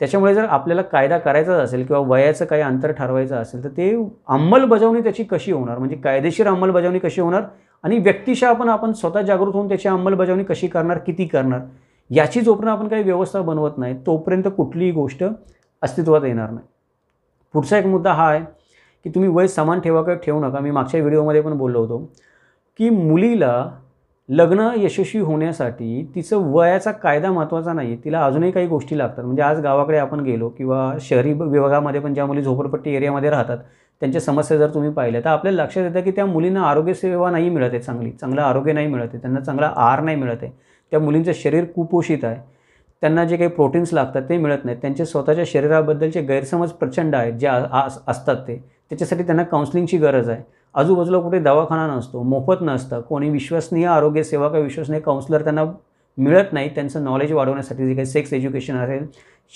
त्याच्यामुळे जर आपल्याला कायदा करायचा असेल किंवा वयाचं काही अंतर ठरवायचं असेल तर ते अंमलबजावणी त्याची कशी होणार म्हणजे कायदेशीर अंमलबजावणी कशी होणार आणि व्यक्तिशः आपण आपण स्वतः जागृत होऊन त्याची अंमलबजावणी कशी करणार किती करणार याची जोपर्यंत आपण काही व्यवस्था बनवत नाही तोपर्यंत कुठलीही गोष्ट अस्तित्वात येणार नाही पुढचा एक मुद्दा हा आहे की तुम्ही वय समान ठेवा किंवा ठेवू नका मी मागच्या व्हिडिओमध्ये पण बोललो होतो की मुलीला लग्न यशस्वी होण्यासाठी तिचं वयाचा कायदा महत्त्वाचा नाही तिला अजूनही काही गोष्टी लागतात म्हणजे आज गावाकडे आपण गेलो किंवा शहरी विभागामध्ये पण ज्या मुली झोपडपट्टी एरियामध्ये राहतात त्यांच्या समस्या जर तुम्ही पाहिल्या तर आपल्याला लक्षात येतं की त्या मुलींना आरोग्यसेवा नाही मिळत आहे चांगली चांगलं आरोग्य नाही मिळत आहे त्यांना चांगला आहार नाही मिळत आहे त्या मुलींचं शरीर कुपोषित आहे त्यांना जे काही प्रोटीन्स लागतात ते मिळत नाहीत त्यांचे स्वतःच्या शरीराबद्दलचे गैरसमज प्रचंड आहेत जे असतात ते त्याच्यासाठी त्यांना काउन्सलिंगची गरज आहे आजूबाजूला कुठे दवाखाना नसतो मोफत नसतं कोणी विश्वसनीय आरोग्य सेवा किंवा विश्वसनीय काउन्सलर त्यांना मिळत नाही त्यांचं नॉलेज वाढवण्यासाठी जे काही सेक्स एज्युकेशन असेल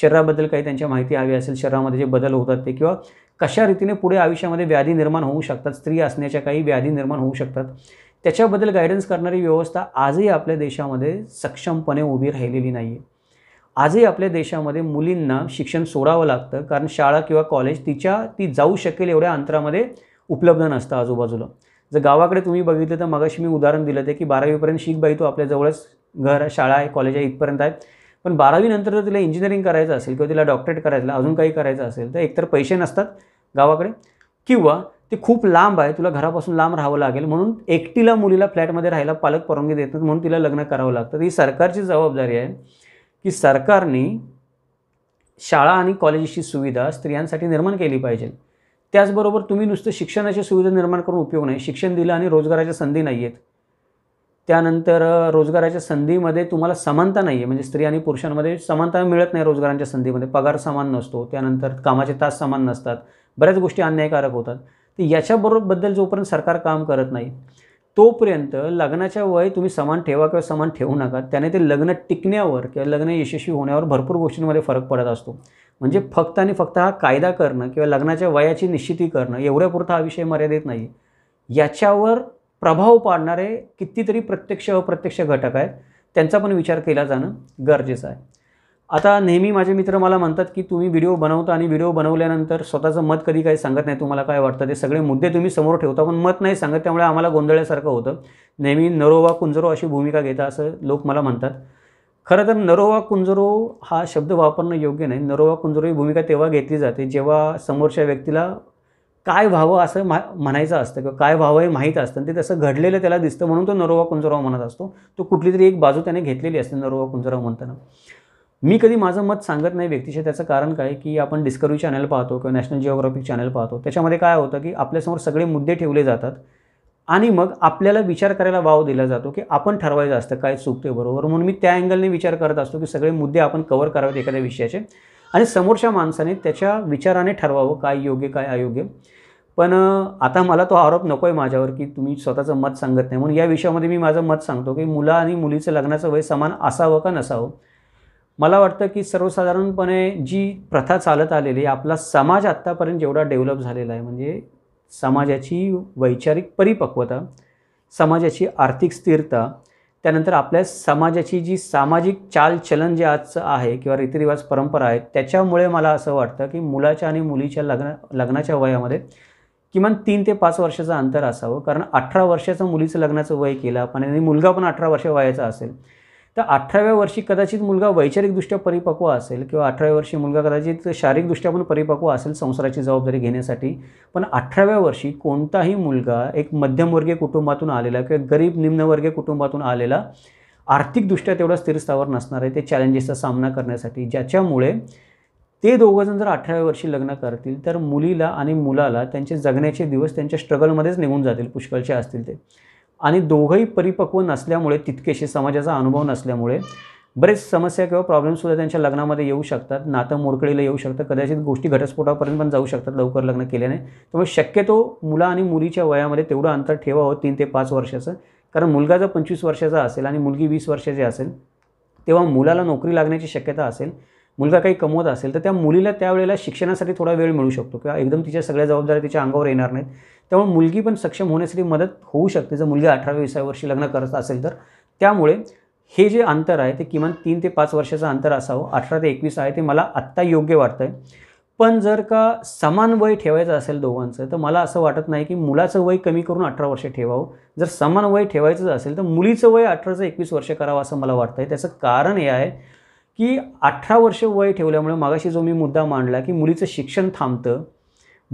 शरीराबद्दल काही त्यांच्या माहिती हवी असेल शरीरामध्ये जे बदल होतात ते किंवा कशा रीतीने पुढे आयुष्यामध्ये व्याधी निर्माण होऊ शकतात स्त्री असण्याच्या काही व्याधी निर्माण होऊ शकतात त्याच्याबद्दल गायडन्स करणारी व्यवस्था आजही आपल्या देशामध्ये सक्षमपणे उभी राहिलेली नाही आहे आजही आपल्या देशामध्ये मुलींना शिक्षण सोडावं लागतं कारण शाळा किंवा कॉलेज तिच्या ती जाऊ शकेल एवढ्या अंतरामध्ये उपलब्ध नसतं आजूबाजूला जर गावाकडे तुम्ही बघितलं तर मगाशी मी उदाहरण दिलं ते की बारावीपर्यंत शीख बाई तो जवळच घर शाळा आहे कॉलेज आहे इथपर्यंत आहे पण बारावीनंतर जर तिला इंजिनिअरिंग करायचं असेल किंवा तिला डॉक्टरेट करायचं अजून काही करायचं असेल तर एकतर पैसे नसतात गावाकडे किंवा ते खूप लांब आहे तुला घरापासून लांब राहावं लागेल म्हणून एकटीला मुलीला फ्लॅटमध्ये राहायला पालक परवानगी देत म्हणून तिला लग्न करावं लागतं ही सरकारची जबाबदारी आहे की सरकारने शाळा आणि कॉलेजची सुविधा स्त्रियांसाठी निर्माण केली पाहिजे त्याचबरोबर तुम्ही नुसतं शिक्षणाच्या सुविधा निर्माण करून उपयोग नाही शिक्षण दिलं आणि रोजगाराच्या संधी नाही आहेत त्यानंतर रोजगाराच्या संधीमध्ये तुम्हाला समानता नाही आहे म्हणजे स्त्री आणि पुरुषांमध्ये समानता मिळत नाही रोजगारांच्या संधीमध्ये पगार समान नसतो त्यानंतर कामाचे तास समान नसतात बऱ्याच गोष्टी अन्यायकारक होतात तर याच्याबरोबरबद्दल जोपर्यंत सरकार काम करत नाही तोपर्यंत लग्नाच्या वय तुम्ही समान ठेवा किंवा समान ठेवू नका त्याने ते लग्न टिकण्यावर किंवा लग्न यशस्वी होण्यावर भरपूर गोष्टींमध्ये फरक पडत असतो म्हणजे फक्त आणि फक्त हा कायदा करणं किंवा लग्नाच्या वयाची निश्चिती करणं एवढ्यापुरता हा विषय मर्यादित नाही याच्यावर प्रभाव पाडणारे कितीतरी प्रत्यक्ष अप्रत्यक्ष घटक आहेत त्यांचा पण विचार केला जाणं गरजेचं आहे आता नेहमी माझे मित्र मला म्हणतात की तुम्ही व्हिडिओ बनवता आणि व्हिडिओ बनवल्यानंतर स्वतःचं मत कधी काही सांगत नाही तुम्हाला काय वाटतं ते सगळे मुद्दे तुम्ही समोर ठेवता पण मत नाही सांगत त्यामुळे आम्हाला गोंधळल्यासारखं होतं नेहमी नरोवा कुंजरो अशी भूमिका घेता असं लोक मला म्हणतात खरं तर नरोवा कुंजरो हा शब्द वापरणं योग्य नाही नरोवा कुंजरो ही भूमिका तेव्हा घेतली जाते जेव्हा समोरच्या व्यक्तीला काय व्हावं असं मा म्हणायचं असतं किंवा काय व्हावं हे माहीत असतं आणि ते तसं घडलेलं त्याला दिसतं म्हणून तो नरोवा कुंजरो म्हणत असतो तो कुठली तरी एक बाजू त्याने घेतलेली असते नरोवा कुंजरो म्हणताना मी कधी माझं मत सांगत नाही व्यक्तीशी त्याचं कारण काय की आपण डिस्कवरी चॅनल पाहतो किंवा नॅशनल जिओग्राफिक चॅनल पाहतो त्याच्यामध्ये काय होतं की आपल्यासमोर सगळे मुद्दे ठेवले जातात आणि मग आपल्याला विचार करायला वाव दिला जातो की आपण ठरवायचं असतं काय चुकते बरोबर म्हणून मी त्या अँगलने विचार करत असतो की सगळे मुद्दे आपण कवर करावेत एखाद्या विषयाचे आणि समोरच्या माणसाने त्याच्या विचाराने ठरवावं काय योग्य काय अयोग्य पण आता मला तो आरोप नको आहे माझ्यावर की तुम्ही स्वतःचं मत सांगत नाही म्हणून या विषयामध्ये मी माझं मत सांगतो की मुलं आणि मुलीचं लग्नाचं वय समान असावं का नसावं मला वाटतं की सर्वसाधारणपणे जी प्रथा चालत आलेली आपला समाज आत्तापर्यंत जेवढा डेव्हलप झालेला आहे म्हणजे समाजाची वैचारिक परिपक्वता समाजाची आर्थिक स्थिरता त्यानंतर आपल्या समाजाची जी सामाजिक चालचलन जे आजचं आहे किंवा रीतिरिवाज परंपरा आहे त्याच्यामुळे मला असं वाटतं की मुलाच्या आणि मुलीच्या लग्न लग्नाच्या वयामध्ये किमान तीन ते पाच वर्षाचं अंतर असावं कारण अठरा वर्षाचं मुलीचं लग्नाचं वय केलं पण आणि मुलगा पण अठरा वर्ष वयाचा असेल तर अठराव्या वर्षी कदाचित मुलगा वैचारिकदृष्ट्या परिपक्व असेल किंवा अठराव्या वर्षी मुलगा कदाचित शारीरिकदृष्ट्या पण परिपक्व असेल संसाराची जबाबदारी घेण्यासाठी पण अठराव्या वर्षी कोणताही मुलगा एक मध्यमवर्गीय कुटुंबातून आलेला किंवा गरीब निम्नवर्गीय कुटुंबातून आलेला आर्थिकदृष्ट्या तेवढा स्थिरस्थावर नसणार आहे ते चॅलेंजेसचा सामना करण्यासाठी ज्याच्यामुळे ते दोघंजण जर अठराव्या वर्षी लग्न करतील तर मुलीला आणि मुलाला त्यांचे जगण्याचे दिवस त्यांच्या स्ट्रगलमध्येच निघून जातील पुष्कळचे असतील ते आणि दोघंही परिपक्व नसल्यामुळे तितकेशी समाजाचा अनुभव नसल्यामुळे बरेच समस्या किंवा प्रॉब्लेमसुद्धा त्यांच्या लग्नामध्ये येऊ शकतात नातं मोडकडीला येऊ शकतं कदाचित गोष्टी घटस्फोटापर्यंत पण जाऊ शकतात लवकर लग्न केल्याने त्यामुळे शक्यतो मुला आणि मुलीच्या वयामध्ये तेवढं अंतर ठेवावं तीन ते पाच वर्षाचं कारण मुलगा जर पंचवीस वर्षाचा असेल आणि मुलगी वीस वर्षाची असेल तेव्हा मुलाला नोकरी लागण्याची शक्यता असेल मुलगा काही कमवत असेल तर त्या मुलीला त्यावेळेला शिक्षणासाठी थोडा वेळ मिळू शकतो किंवा एकदम तिच्या सगळ्या जबाबदाऱ्या तिच्या अंगावर येणार नाहीत त्यामुळे मुलगी पण सक्षम होण्यासाठी मदत होऊ शकते जर मुलगी अठराव्या विसाव्या वर्षी लग्न करत असेल तर त्यामुळे हे जे अंतर आहे ते किमान तीन ते पाच वर्षाचं अंतर असावं अठरा ते एकवीस आहे ते मला आत्ता योग्य वाटतं आहे पण जर का समान वय ठेवायचं असेल दोघांचं तर मला असं वाटत नाही की मुलाचं वय कमी करून अठरा वर्ष ठेवावं जर समान वय ठेवायचं असेल तर मुलीचं वय अठरा ते एकवीस वर्ष करावं असं मला वाटतं आहे त्याचं कारण हे आहे की अठरा वर्ष वय ठेवल्यामुळे मागाशी जो मी मुद्दा मांडला की मुलीचं शिक्षण थांबतं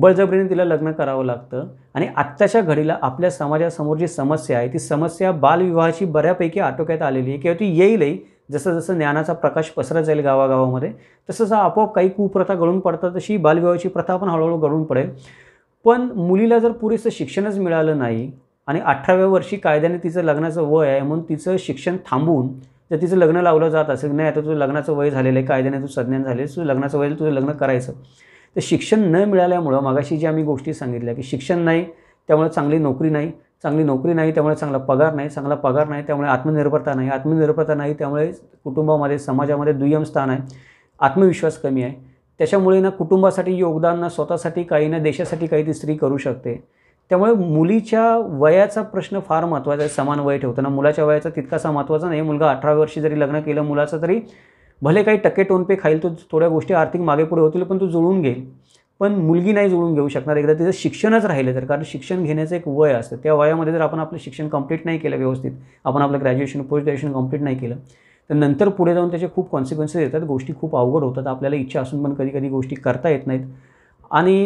बळजबरीने तिला लग्न करावं लागतं आणि आत्ताच्या घडीला आपल्या समाजासमोर जी समस्या आहे ती समस्या बालविवाहाची बऱ्यापैकी आटोक्यात आलेली आहे किंवा ती येईलही जसं जसं ज्ञानाचा प्रकाश पसरत जाईल गावागावामध्ये तसं जसं आपोआप काही कुप्रथा गळून पडतात तशी बालविवाहाची प्रथा पण हळूहळू गळून पडेल पण मुलीला जर पुरेसं शिक्षणच मिळालं नाही आणि अठराव्या वर्षी कायद्याने तिचं लग्नाचं वय आहे म्हणून तिचं शिक्षण थांबवून जर तिचं लग्न लावलं जात असेल नाही आता तुझं लग्नाचं वय झालेलं आहे कायद्याने तू संज्ञान झाले तुझं लग्नाचं वय तुझं लग्न करायचं तर शिक्षण न मिळाल्यामुळं मागाशी ज्या आम्ही गोष्टी सांगितल्या की शिक्षण नाही त्यामुळे चांगली नोकरी नाही चांगली नोकरी नाही त्यामुळे चांगला पगार नाही चांगला पगार नाही त्यामुळे आत्मनिर्भरता नाही आत्मनिर्भरता नाही त्यामुळे कुटुंबामध्ये समाजामध्ये दुय्यम स्थान आहे आत्मविश्वास कमी आहे त्याच्यामुळे ना कुटुंबासाठी योगदान ना स्वतःसाठी काही ना देशासाठी काही ती स्त्री करू शकते त्यामुळे मुलीच्या वयाचा प्रश्न फार महत्त्वाचा आहे समान वय ठेवताना मुलाच्या वयाचा तितकासा महत्त्वाचा नाही मुलगा अठराव्या वर्षी जरी लग्न केलं मुलाचं तरी भले काही टक्के टोनपे खाईल तो थोड्या गोष्टी आर्थिक मागे पुढे होतील पण तो जुळून घेईल पण मुलगी नाही जुळून घेऊ शकणार एकदा तिचं शिक्षणच राहिलं तर कारण शिक्षण घेण्याचं एक वय असतं त्या वयामध्ये जर आपण आपलं शिक्षण कंप्लीट नाही केलं व्यवस्थित आपण आपलं ग्रॅज्युएशन पोस्ट ग्रॅज्युएशन कंप्लीट नाही केलं तर नंतर पुढे जाऊन त्याचे खूप कॉन्सिक्वेन्सेस येतात गोष्टी खूप अवघड होतात आपल्याला इच्छा असून पण कधी कधी गोष्टी करता येत नाहीत आणि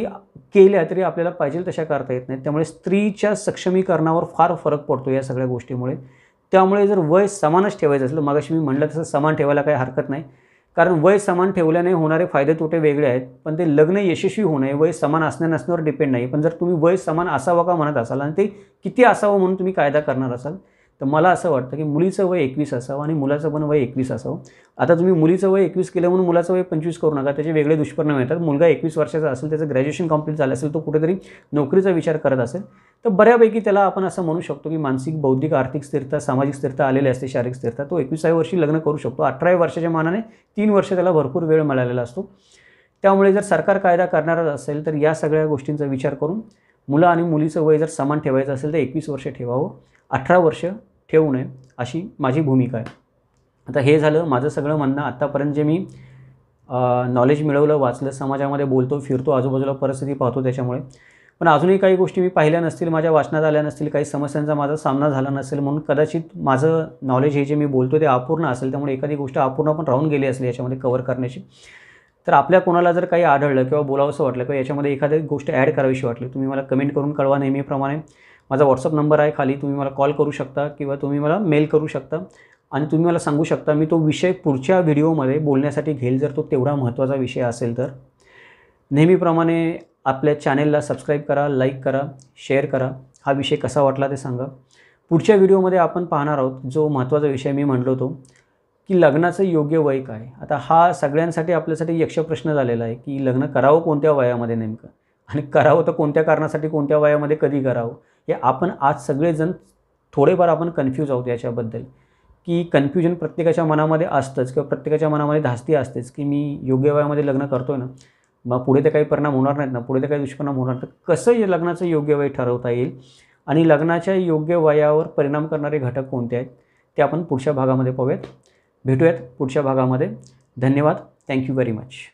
केल्या तरी आपल्याला पाहिजे तशा करता येत नाहीत त्यामुळे स्त्रीच्या सक्षमीकरणावर फार फरक पडतो या सगळ्या गोष्टीमुळे त्यामुळे जर वय समानच ठेवायचं असलं मग मी म्हणलं तसं समान ठेवायला काही हरकत नाही कारण वय समान ठेवल्याने होणारे फायदे तोटे वेगळे आहेत पण ते लग्न यशस्वी होणे वय समान असण्या नसण्यावर डिपेंड नाही पण जर तुम्ही वय समान असावं का म्हणत असाल आणि ते किती असावं म्हणून तुम्ही कायदा करणार असाल तर मला असं वाटतं की मुलीचं वय एकवीस असावं आणि मुलाचं पण वय एकवीस असावं आता तुम्ही मुलीचं वय एकवीस केलं म्हणून मुलाचं वय पंचवीस करू नका त्याचे वेगळे दुष्परिणाम येतात मुलगा एकवीस वर्षाचा असेल त्याचं ग्रॅज्युएशन कंप्लीट झालं असेल तो कुठेतरी नोकरीचा विचार करत असेल तर बऱ्यापैकी त्याला आपण असं म्हणू शकतो की मानसिक बौद्धिक आर्थिक स्थिरता सामाजिक स्थिरता आलेली असते शारीरिक स्थिरता तो एकविसाव्या वर्षी लग्न करू शकतो अठराव्या वर्षाच्या मानाने तीन वर्ष त्याला भरपूर वेळ मिळालेला असतो त्यामुळे जर सरकार कायदा करणारच असेल तर या सगळ्या गोष्टींचा विचार करून मुलं आणि मुलीचं वय जर समान ठेवायचं असेल तर एकवीस वर्ष ठेवावं अठरा वर्ष ठेवू नये अशी माझी भूमिका आहे आता हे झालं माझं सगळं म्हणणं आत्तापर्यंत जे मी नॉलेज मिळवलं वाचलं समाजामध्ये बोलतो फिरतो आजूबाजूला परिस्थिती पाहतो त्याच्यामुळे पण अजूनही काही गोष्टी मी पाहिल्या नसतील माझ्या वाचनात आल्या नसतील काही समस्यांचा माझा सामना झाला नसेल म्हणून कदाचित माझं नॉलेज हे जे मी बोलतो ते अपूर्ण असेल त्यामुळे एखादी गोष्ट अपूर्ण पण राहून गेली असेल याच्यामध्ये कवर करण्याची तर आपल्या कोणाला जर काही आढळलं किंवा बोलावंसं वाटलं किंवा याच्यामध्ये एखादी गोष्ट ॲड करावीशी वाटली तुम्ही मला कमेंट करून कळवा नेहमीप्रमाणे माझा व्हॉट्सअप नंबर आहे खाली तुम्ही मला कॉल करू शकता किंवा तुम्ही मला मेल करू शकता आणि तुम्ही मला सांगू शकता मी तो विषय पुढच्या व्हिडिओमध्ये बोलण्यासाठी घेईल जर तो तेवढा महत्त्वाचा विषय असेल तर नेहमीप्रमाणे आपल्या चॅनेलला सबस्क्राईब करा लाईक करा शेअर करा हा विषय कसा वाटला ते सांगा पुढच्या व्हिडिओमध्ये आपण पाहणार आहोत जो महत्त्वाचा विषय मी म्हटलो होतो की लग्नाचं योग्य वय काय आता हा सगळ्यांसाठी आपल्यासाठी यक्ष प्रश्न झालेला आहे की लग्न करावं कोणत्या वयामध्ये नेमकं आणि करावं तर कोणत्या कारणासाठी कोणत्या वयामध्ये कधी करावं हे आपण आज सगळेजण थोडेफार आपण कन्फ्यूज आहोत याच्याबद्दल की कन्फ्युजन प्रत्येकाच्या मनामध्ये असतंच किंवा प्रत्येकाच्या मनामध्ये धास्ती असतेच की मी योग्य वयामध्ये लग्न करतो आहे ना मग पुढे ते काही परिणाम होणार नाहीत ना पुढे ते काही दुष्परिणाम होणार नाही कसं हे लग्नाचं योग्य वय ठरवता येईल आणि लग्नाच्या योग्य वयावर परिणाम करणारे घटक कोणते आहेत ते आपण पुढच्या भागामध्ये पाहूयात भेटूयात पुढच्या भागामध्ये धन्यवाद थँक्यू व्हेरी मच